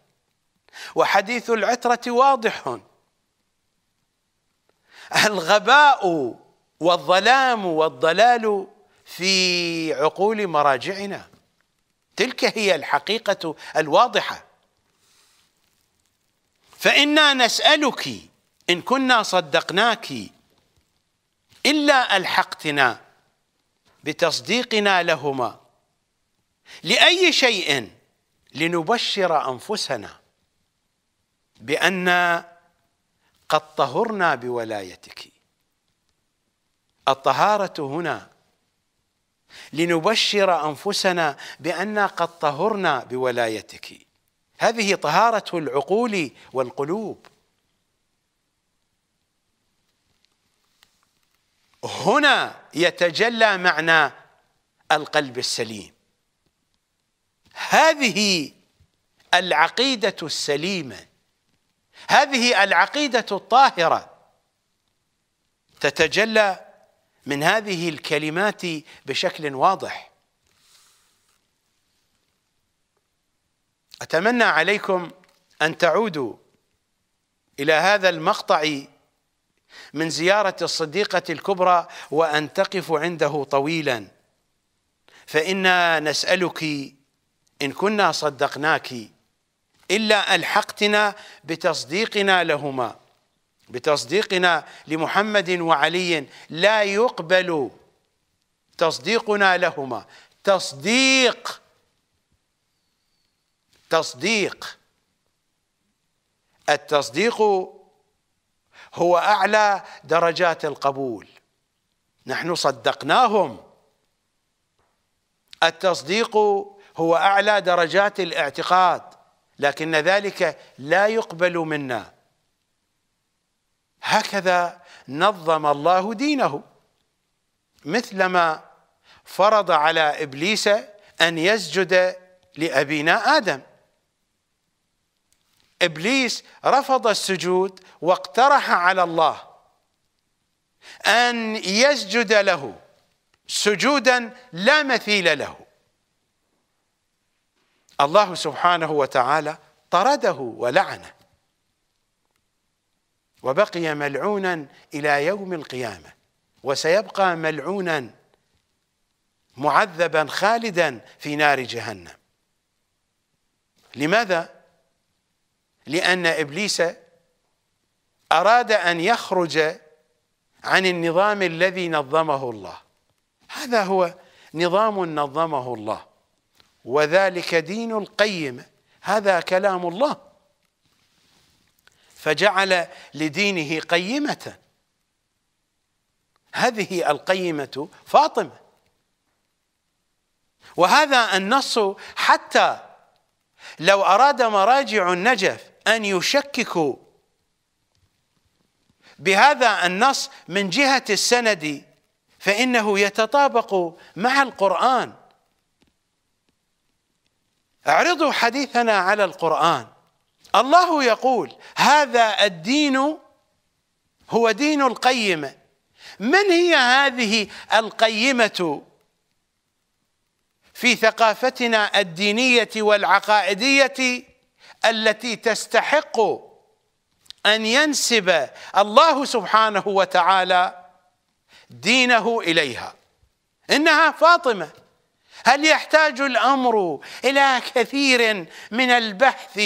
وحديث العترة واضح الغباء والظلام والضلال في عقول مراجعنا تلك هي الحقيقة الواضحة فإنا نسألك إن كنا صدقناك إلا ألحقتنا بتصديقنا لهما لأي شيء لنبشر أنفسنا بأن قد طهرنا بولايتك الطهارة هنا لنبشر أنفسنا بأن قد طهرنا بولايتك هذه طهارة العقول والقلوب هنا يتجلى معنى القلب السليم هذه العقيدة السليمة هذه العقيدة الطاهرة تتجلى من هذه الكلمات بشكل واضح أتمنى عليكم أن تعودوا إلى هذا المقطع من زيارة الصديقة الكبرى وأن تقفوا عنده طويلا فإنا نسألك إن كنا صدقناك إلا ألحقتنا بتصديقنا لهما بتصديقنا لمحمد وعلي لا يقبل تصديقنا لهما تصديق تصديق التصديق هو اعلى درجات القبول نحن صدقناهم التصديق هو اعلى درجات الاعتقاد لكن ذلك لا يقبل منا هكذا نظم الله دينه مثلما فرض على ابليس ان يسجد لابينا ادم ابليس رفض السجود واقترح على الله ان يسجد له سجودا لا مثيل له الله سبحانه وتعالى طرده ولعنه وبقي ملعونا الى يوم القيامه وسيبقى ملعونا معذبا خالدا في نار جهنم لماذا لأن إبليس أراد أن يخرج عن النظام الذي نظمه الله هذا هو نظام نظمه الله وذلك دين القيم هذا كلام الله فجعل لدينه قيمة هذه القيمة فاطمة وهذا النص حتى لو أراد مراجع النجف أن يشككوا بهذا النص من جهة السند فإنه يتطابق مع القرآن اعرضوا حديثنا على القرآن الله يقول هذا الدين هو دين القيمة من هي هذه القيمة في ثقافتنا الدينية والعقائدية التي تستحق ان ينسب الله سبحانه وتعالى دينه اليها انها فاطمه هل يحتاج الامر الى كثير من البحث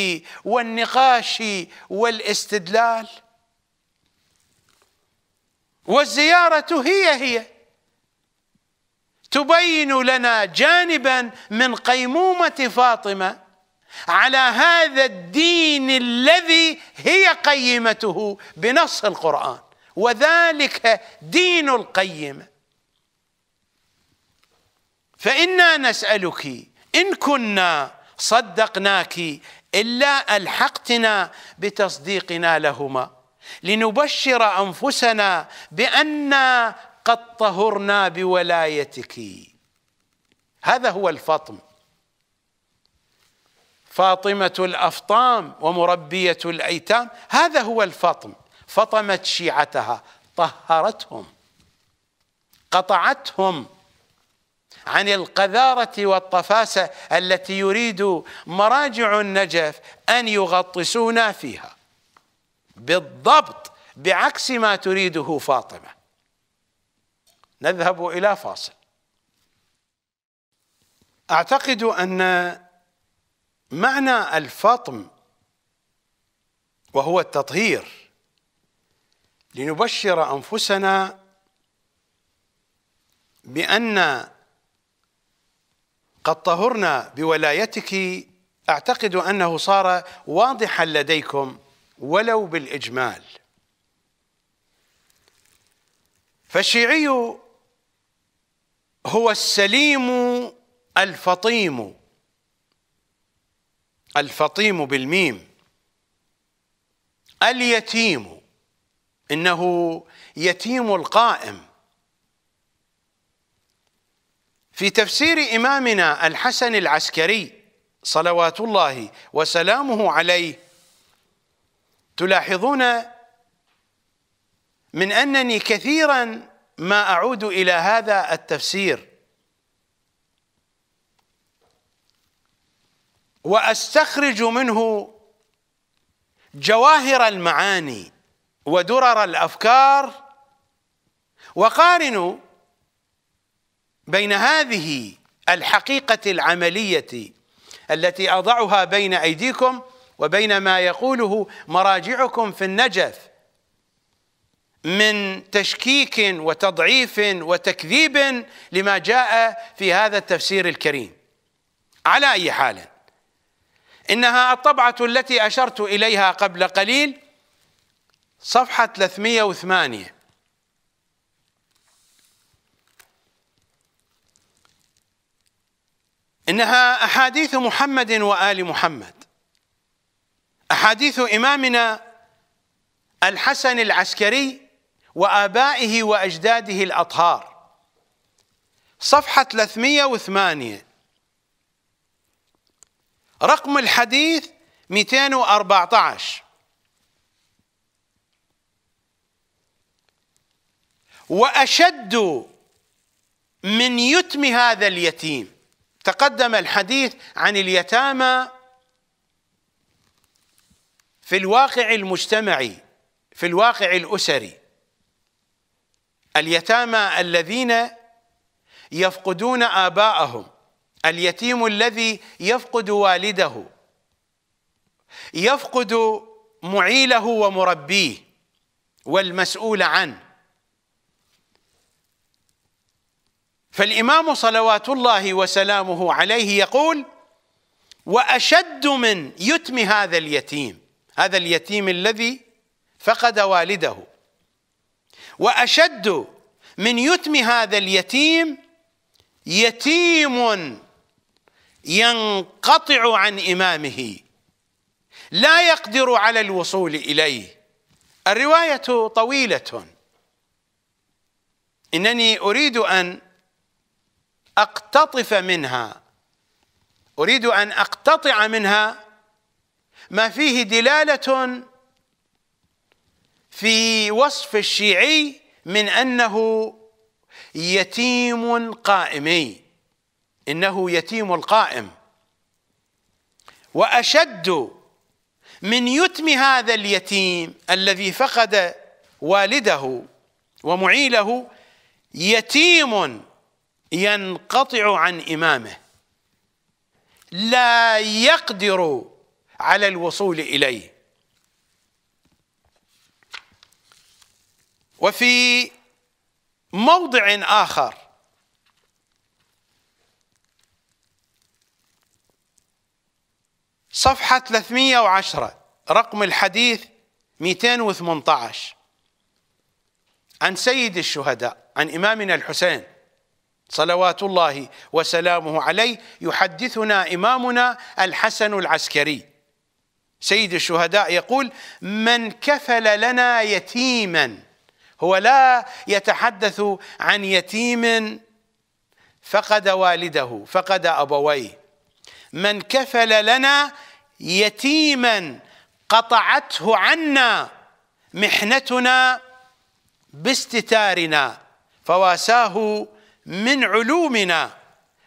والنقاش والاستدلال والزياره هي هي تبين لنا جانبا من قيمومه فاطمه على هذا الدين الذي هي قيمته بنص القرآن وذلك دين القيمة فإنا نسألك إن كنا صدقناك إلا ألحقتنا بتصديقنا لهما لنبشر أنفسنا بأننا قد طهرنا بولايتك هذا هو الفطم فاطمة الأفطام ومربية الأيتام هذا هو الفطم فطمت شيعتها طهرتهم قطعتهم عن القذارة والطفاسة التي يريد مراجع النجف أن يغطسونا فيها بالضبط بعكس ما تريده فاطمة نذهب إلى فاصل أعتقد أن معنى الفطم وهو التطهير لنبشر انفسنا بان قد طهرنا بولايتك اعتقد انه صار واضحا لديكم ولو بالاجمال فالشيعي هو السليم الفطيم الفطيم بالميم اليتيم انه يتيم القائم في تفسير امامنا الحسن العسكري صلوات الله وسلامه عليه تلاحظون من انني كثيرا ما اعود الى هذا التفسير واستخرج منه جواهر المعاني ودرر الافكار وقارنوا بين هذه الحقيقه العمليه التي اضعها بين ايديكم وبين ما يقوله مراجعكم في النجف من تشكيك وتضعيف وتكذيب لما جاء في هذا التفسير الكريم على اي حال إنها الطبعة التي أشرت إليها قبل قليل صفحة 308 إنها أحاديث محمد وآل محمد أحاديث إمامنا الحسن العسكري وآبائه وأجداده الأطهار صفحة 308 رقم الحديث 214 وأشد من يتم هذا اليتيم تقدم الحديث عن اليتامى في الواقع المجتمعي في الواقع الأسري اليتامى الذين يفقدون آباءهم اليتيم الذي يفقد والده يفقد معيله ومربيه والمسؤول عنه فالامام صلوات الله وسلامه عليه يقول واشد من يتم هذا اليتيم هذا اليتيم الذي فقد والده واشد من يتم هذا اليتيم يتيم ينقطع عن إمامه لا يقدر على الوصول إليه الرواية طويلة إنني أريد أن أقتطف منها أريد أن أقتطع منها ما فيه دلالة في وصف الشيعي من أنه يتيم قائمي إنه يتيم القائم وأشد من يتم هذا اليتيم الذي فقد والده ومعيله يتيم ينقطع عن إمامه لا يقدر على الوصول إليه وفي موضع آخر صفحة 310 رقم الحديث 218 عن سيد الشهداء عن إمامنا الحسين صلوات الله وسلامه عليه يحدثنا إمامنا الحسن العسكري سيد الشهداء يقول من كفل لنا يتيما هو لا يتحدث عن يتيم فقد والده فقد أبويه من كفل لنا يتيما قطعته عنا محنتنا باستتارنا فواساه من علومنا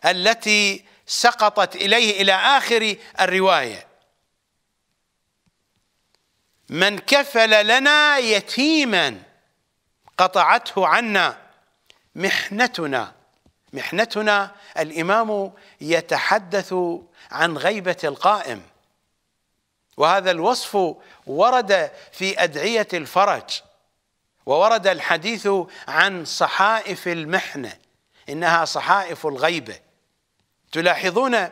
التي سقطت اليه الى اخر الروايه من كفل لنا يتيما قطعته عنا محنتنا محنتنا الامام يتحدث عن غيبة القائم وهذا الوصف ورد في أدعية الفرج وورد الحديث عن صحائف المحنة إنها صحائف الغيبة تلاحظون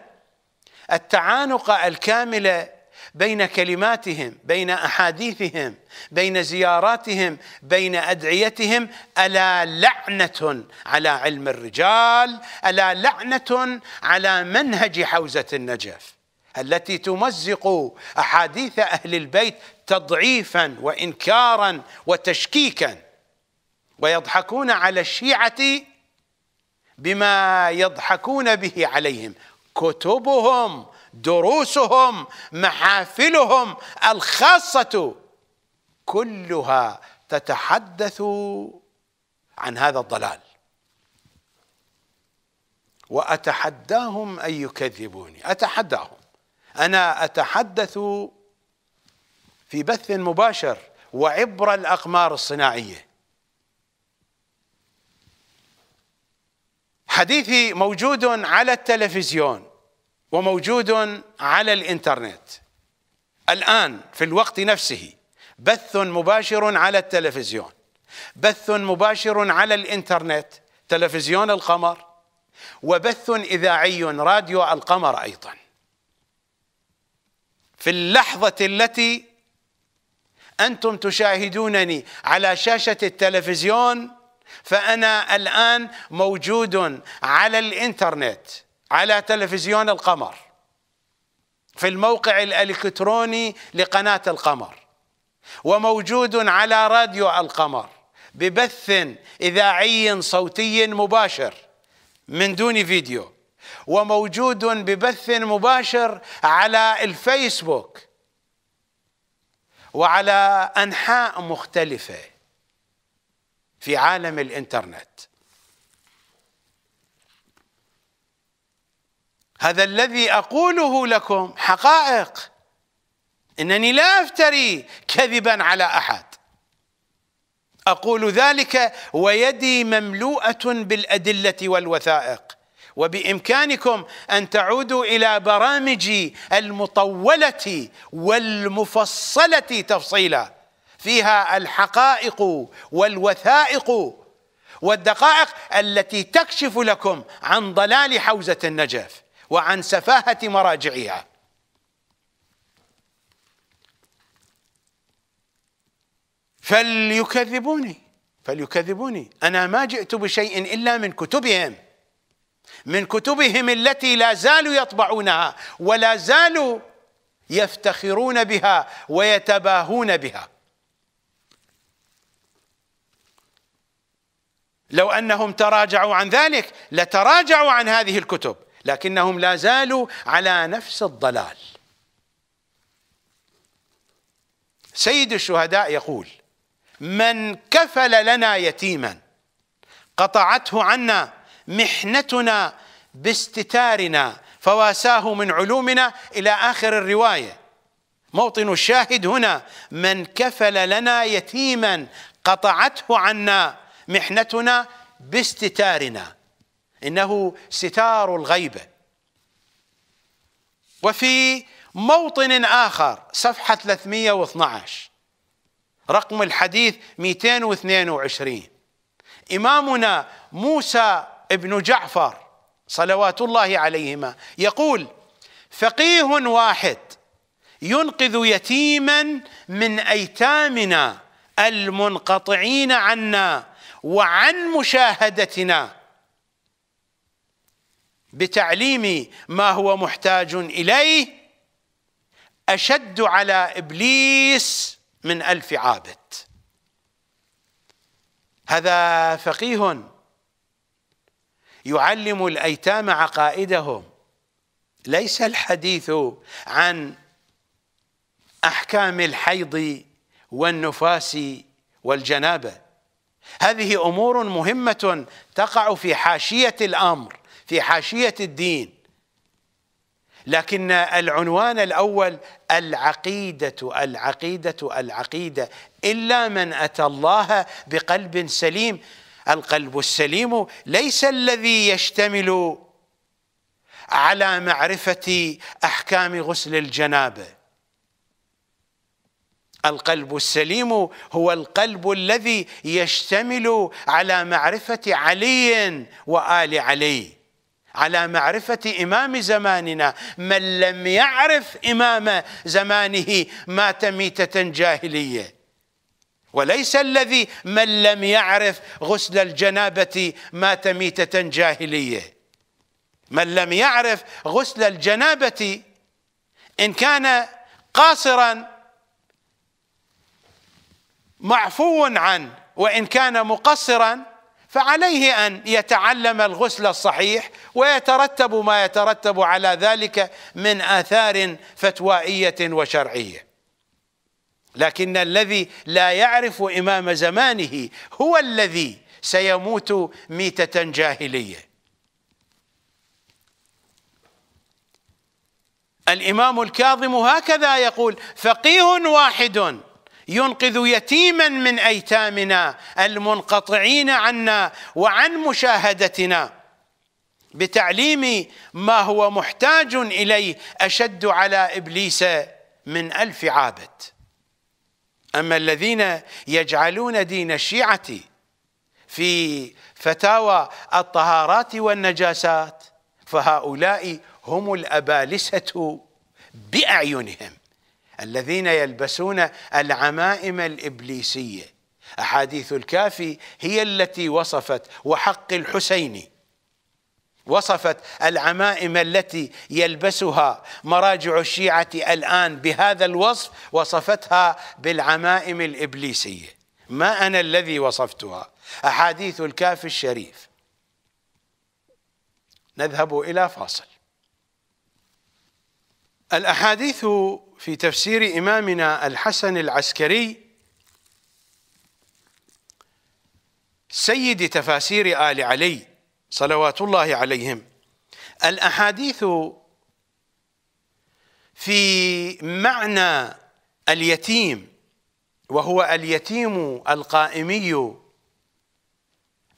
التعانق الكامل بين كلماتهم بين احاديثهم بين زياراتهم بين ادعيتهم الا لعنه على علم الرجال الا لعنه على منهج حوزه النجف التي تمزق احاديث اهل البيت تضعيفا وانكارا وتشكيكا ويضحكون على الشيعه بما يضحكون به عليهم كتبهم دروسهم محافلهم الخاصه كلها تتحدث عن هذا الضلال واتحداهم ان يكذبوني اتحداهم انا اتحدث في بث مباشر وعبر الاقمار الصناعيه حديثي موجود على التلفزيون وموجود على الانترنت الان في الوقت نفسه بث مباشر على التلفزيون بث مباشر على الانترنت تلفزيون القمر وبث اذاعي راديو القمر ايضا في اللحظه التي انتم تشاهدونني على شاشه التلفزيون فانا الان موجود على الانترنت على تلفزيون القمر في الموقع الالكتروني لقناه القمر وموجود على راديو القمر ببث اذاعي صوتي مباشر من دون فيديو وموجود ببث مباشر على الفيسبوك وعلى انحاء مختلفه في عالم الانترنت هذا الذي أقوله لكم حقائق إنني لا أفتري كذبا على أحد أقول ذلك ويدي مملوءة بالأدلة والوثائق وبإمكانكم أن تعودوا إلى برامجي المطولة والمفصلة تفصيلا فيها الحقائق والوثائق والدقائق التي تكشف لكم عن ضلال حوزة النجف وعن سفاهة مراجعها فليكذبوني فليكذبوني أنا ما جئت بشيء إلا من كتبهم من كتبهم التي لا زالوا يطبعونها ولا زالوا يفتخرون بها ويتباهون بها لو انهم تراجعوا عن ذلك لتراجعوا عن هذه الكتب لكنهم لا زالوا على نفس الضلال سيد الشهداء يقول من كفل لنا يتيما قطعته عنا محنتنا باستتارنا فواساه من علومنا الى اخر الروايه موطن الشاهد هنا من كفل لنا يتيما قطعته عنا محنتنا باستتارنا انه ستار الغيبه وفي موطن اخر صفحه 312 رقم الحديث 222 امامنا موسى ابن جعفر صلوات الله عليهما يقول فقيه واحد ينقذ يتيما من ايتامنا المنقطعين عنا وعن مشاهدتنا بتعليم ما هو محتاج اليه اشد على ابليس من الف عابد هذا فقيه يعلم الايتام عقائدهم ليس الحديث عن احكام الحيض والنفاس والجنابه هذه امور مهمه تقع في حاشيه الامر في حاشية الدين لكن العنوان الأول العقيدة العقيدة العقيدة إلا من أتى الله بقلب سليم القلب السليم ليس الذي يشتمل على معرفة أحكام غسل الجنابة القلب السليم هو القلب الذي يشتمل على معرفة علي وآل علي على معرفة إمام زماننا من لم يعرف إمام زمانه مات ميتة جاهلية وليس الذي من لم يعرف غسل الجنابة مات ميتة جاهلية من لم يعرف غسل الجنابة إن كان قاصرا معفو عنه وإن كان مقصرا فعليه ان يتعلم الغسل الصحيح ويترتب ما يترتب على ذلك من اثار فتوائيه وشرعيه لكن الذي لا يعرف امام زمانه هو الذي سيموت ميته جاهليه الامام الكاظم هكذا يقول فقيه واحد ينقذ يتيما من ايتامنا المنقطعين عنا وعن مشاهدتنا بتعليم ما هو محتاج اليه اشد على ابليس من الف عابد اما الذين يجعلون دين الشيعه في فتاوى الطهارات والنجاسات فهؤلاء هم الابالسه باعينهم الذين يلبسون العمائم الإبليسية أحاديث الكافي هي التي وصفت وحق الحسيني وصفت العمائم التي يلبسها مراجع الشيعة الآن بهذا الوصف وصفتها بالعمائم الإبليسية ما أنا الذي وصفتها أحاديث الكافي الشريف نذهب إلى فاصل الأحاديث في تفسير إمامنا الحسن العسكري سيد تفاسير آل علي صلوات الله عليهم الأحاديث في معنى اليتيم وهو اليتيم القائمي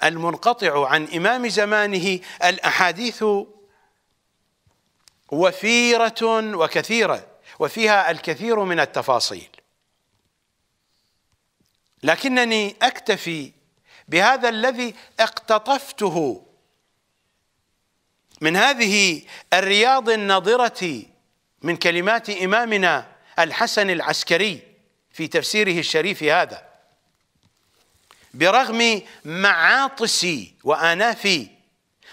المنقطع عن إمام زمانه الأحاديث وفيرة وكثيرة وفيها الكثير من التفاصيل لكنني اكتفي بهذا الذي اقتطفته من هذه الرياض الناضره من كلمات امامنا الحسن العسكري في تفسيره الشريف هذا برغم معاطسي وانافي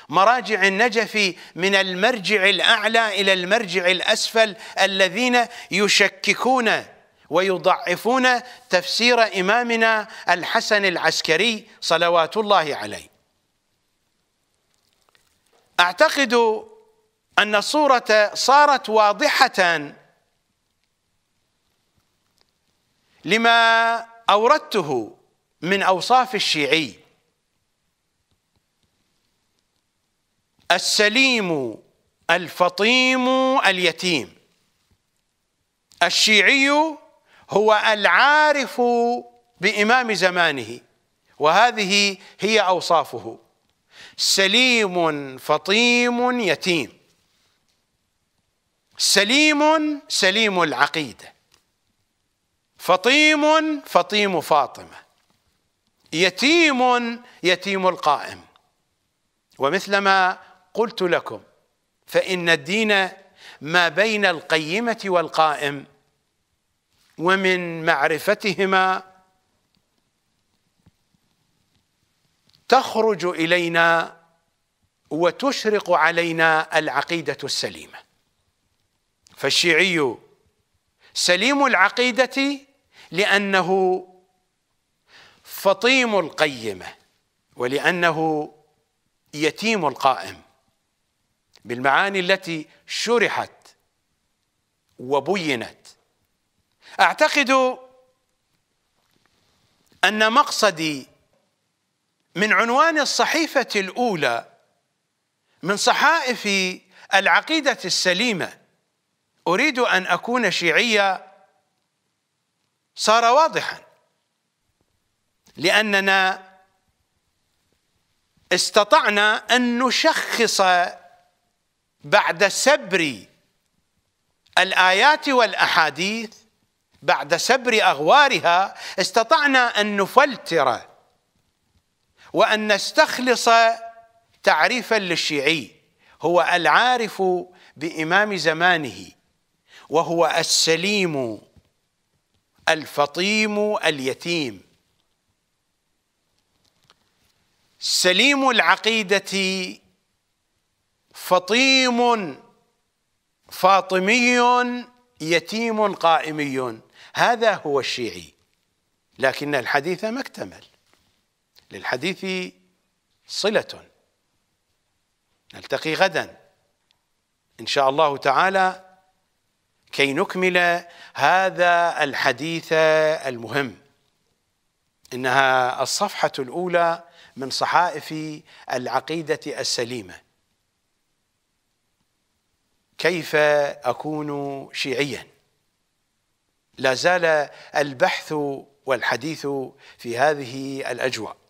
مراجع النجف من المرجع الاعلى الى المرجع الاسفل الذين يشككون ويضعفون تفسير امامنا الحسن العسكري صلوات الله عليه. اعتقد ان الصوره صارت واضحه لما اوردته من اوصاف الشيعي السليم الفطيم اليتيم الشيعي هو العارف بإمام زمانه وهذه هي أوصافه سليم فطيم يتيم سليم سليم العقيدة فطيم فطيم فاطمة يتيم يتيم القائم ومثلما قلت لكم فإن الدين ما بين القيمة والقائم ومن معرفتهما تخرج إلينا وتشرق علينا العقيدة السليمة فالشيعي سليم العقيدة لأنه فطيم القيمة ولأنه يتيم القائم بالمعاني التي شرحت وبينت اعتقد ان مقصدي من عنوان الصحيفه الاولى من صحائف العقيده السليمه اريد ان اكون شيعيا صار واضحا لاننا استطعنا ان نشخص بعد سبر الآيات والأحاديث بعد سبر أغوارها استطعنا أن نفلتر وأن نستخلص تعريفا للشيعي هو العارف بإمام زمانه وهو السليم الفطيم اليتيم سليم العقيدة فطيم فاطمي يتيم قائمي هذا هو الشيعي لكن الحديث ما اكتمل للحديث صلة نلتقي غدا إن شاء الله تعالى كي نكمل هذا الحديث المهم إنها الصفحة الأولى من صحائف العقيدة السليمة كيف اكون شيعيا لا زال البحث والحديث في هذه الاجواء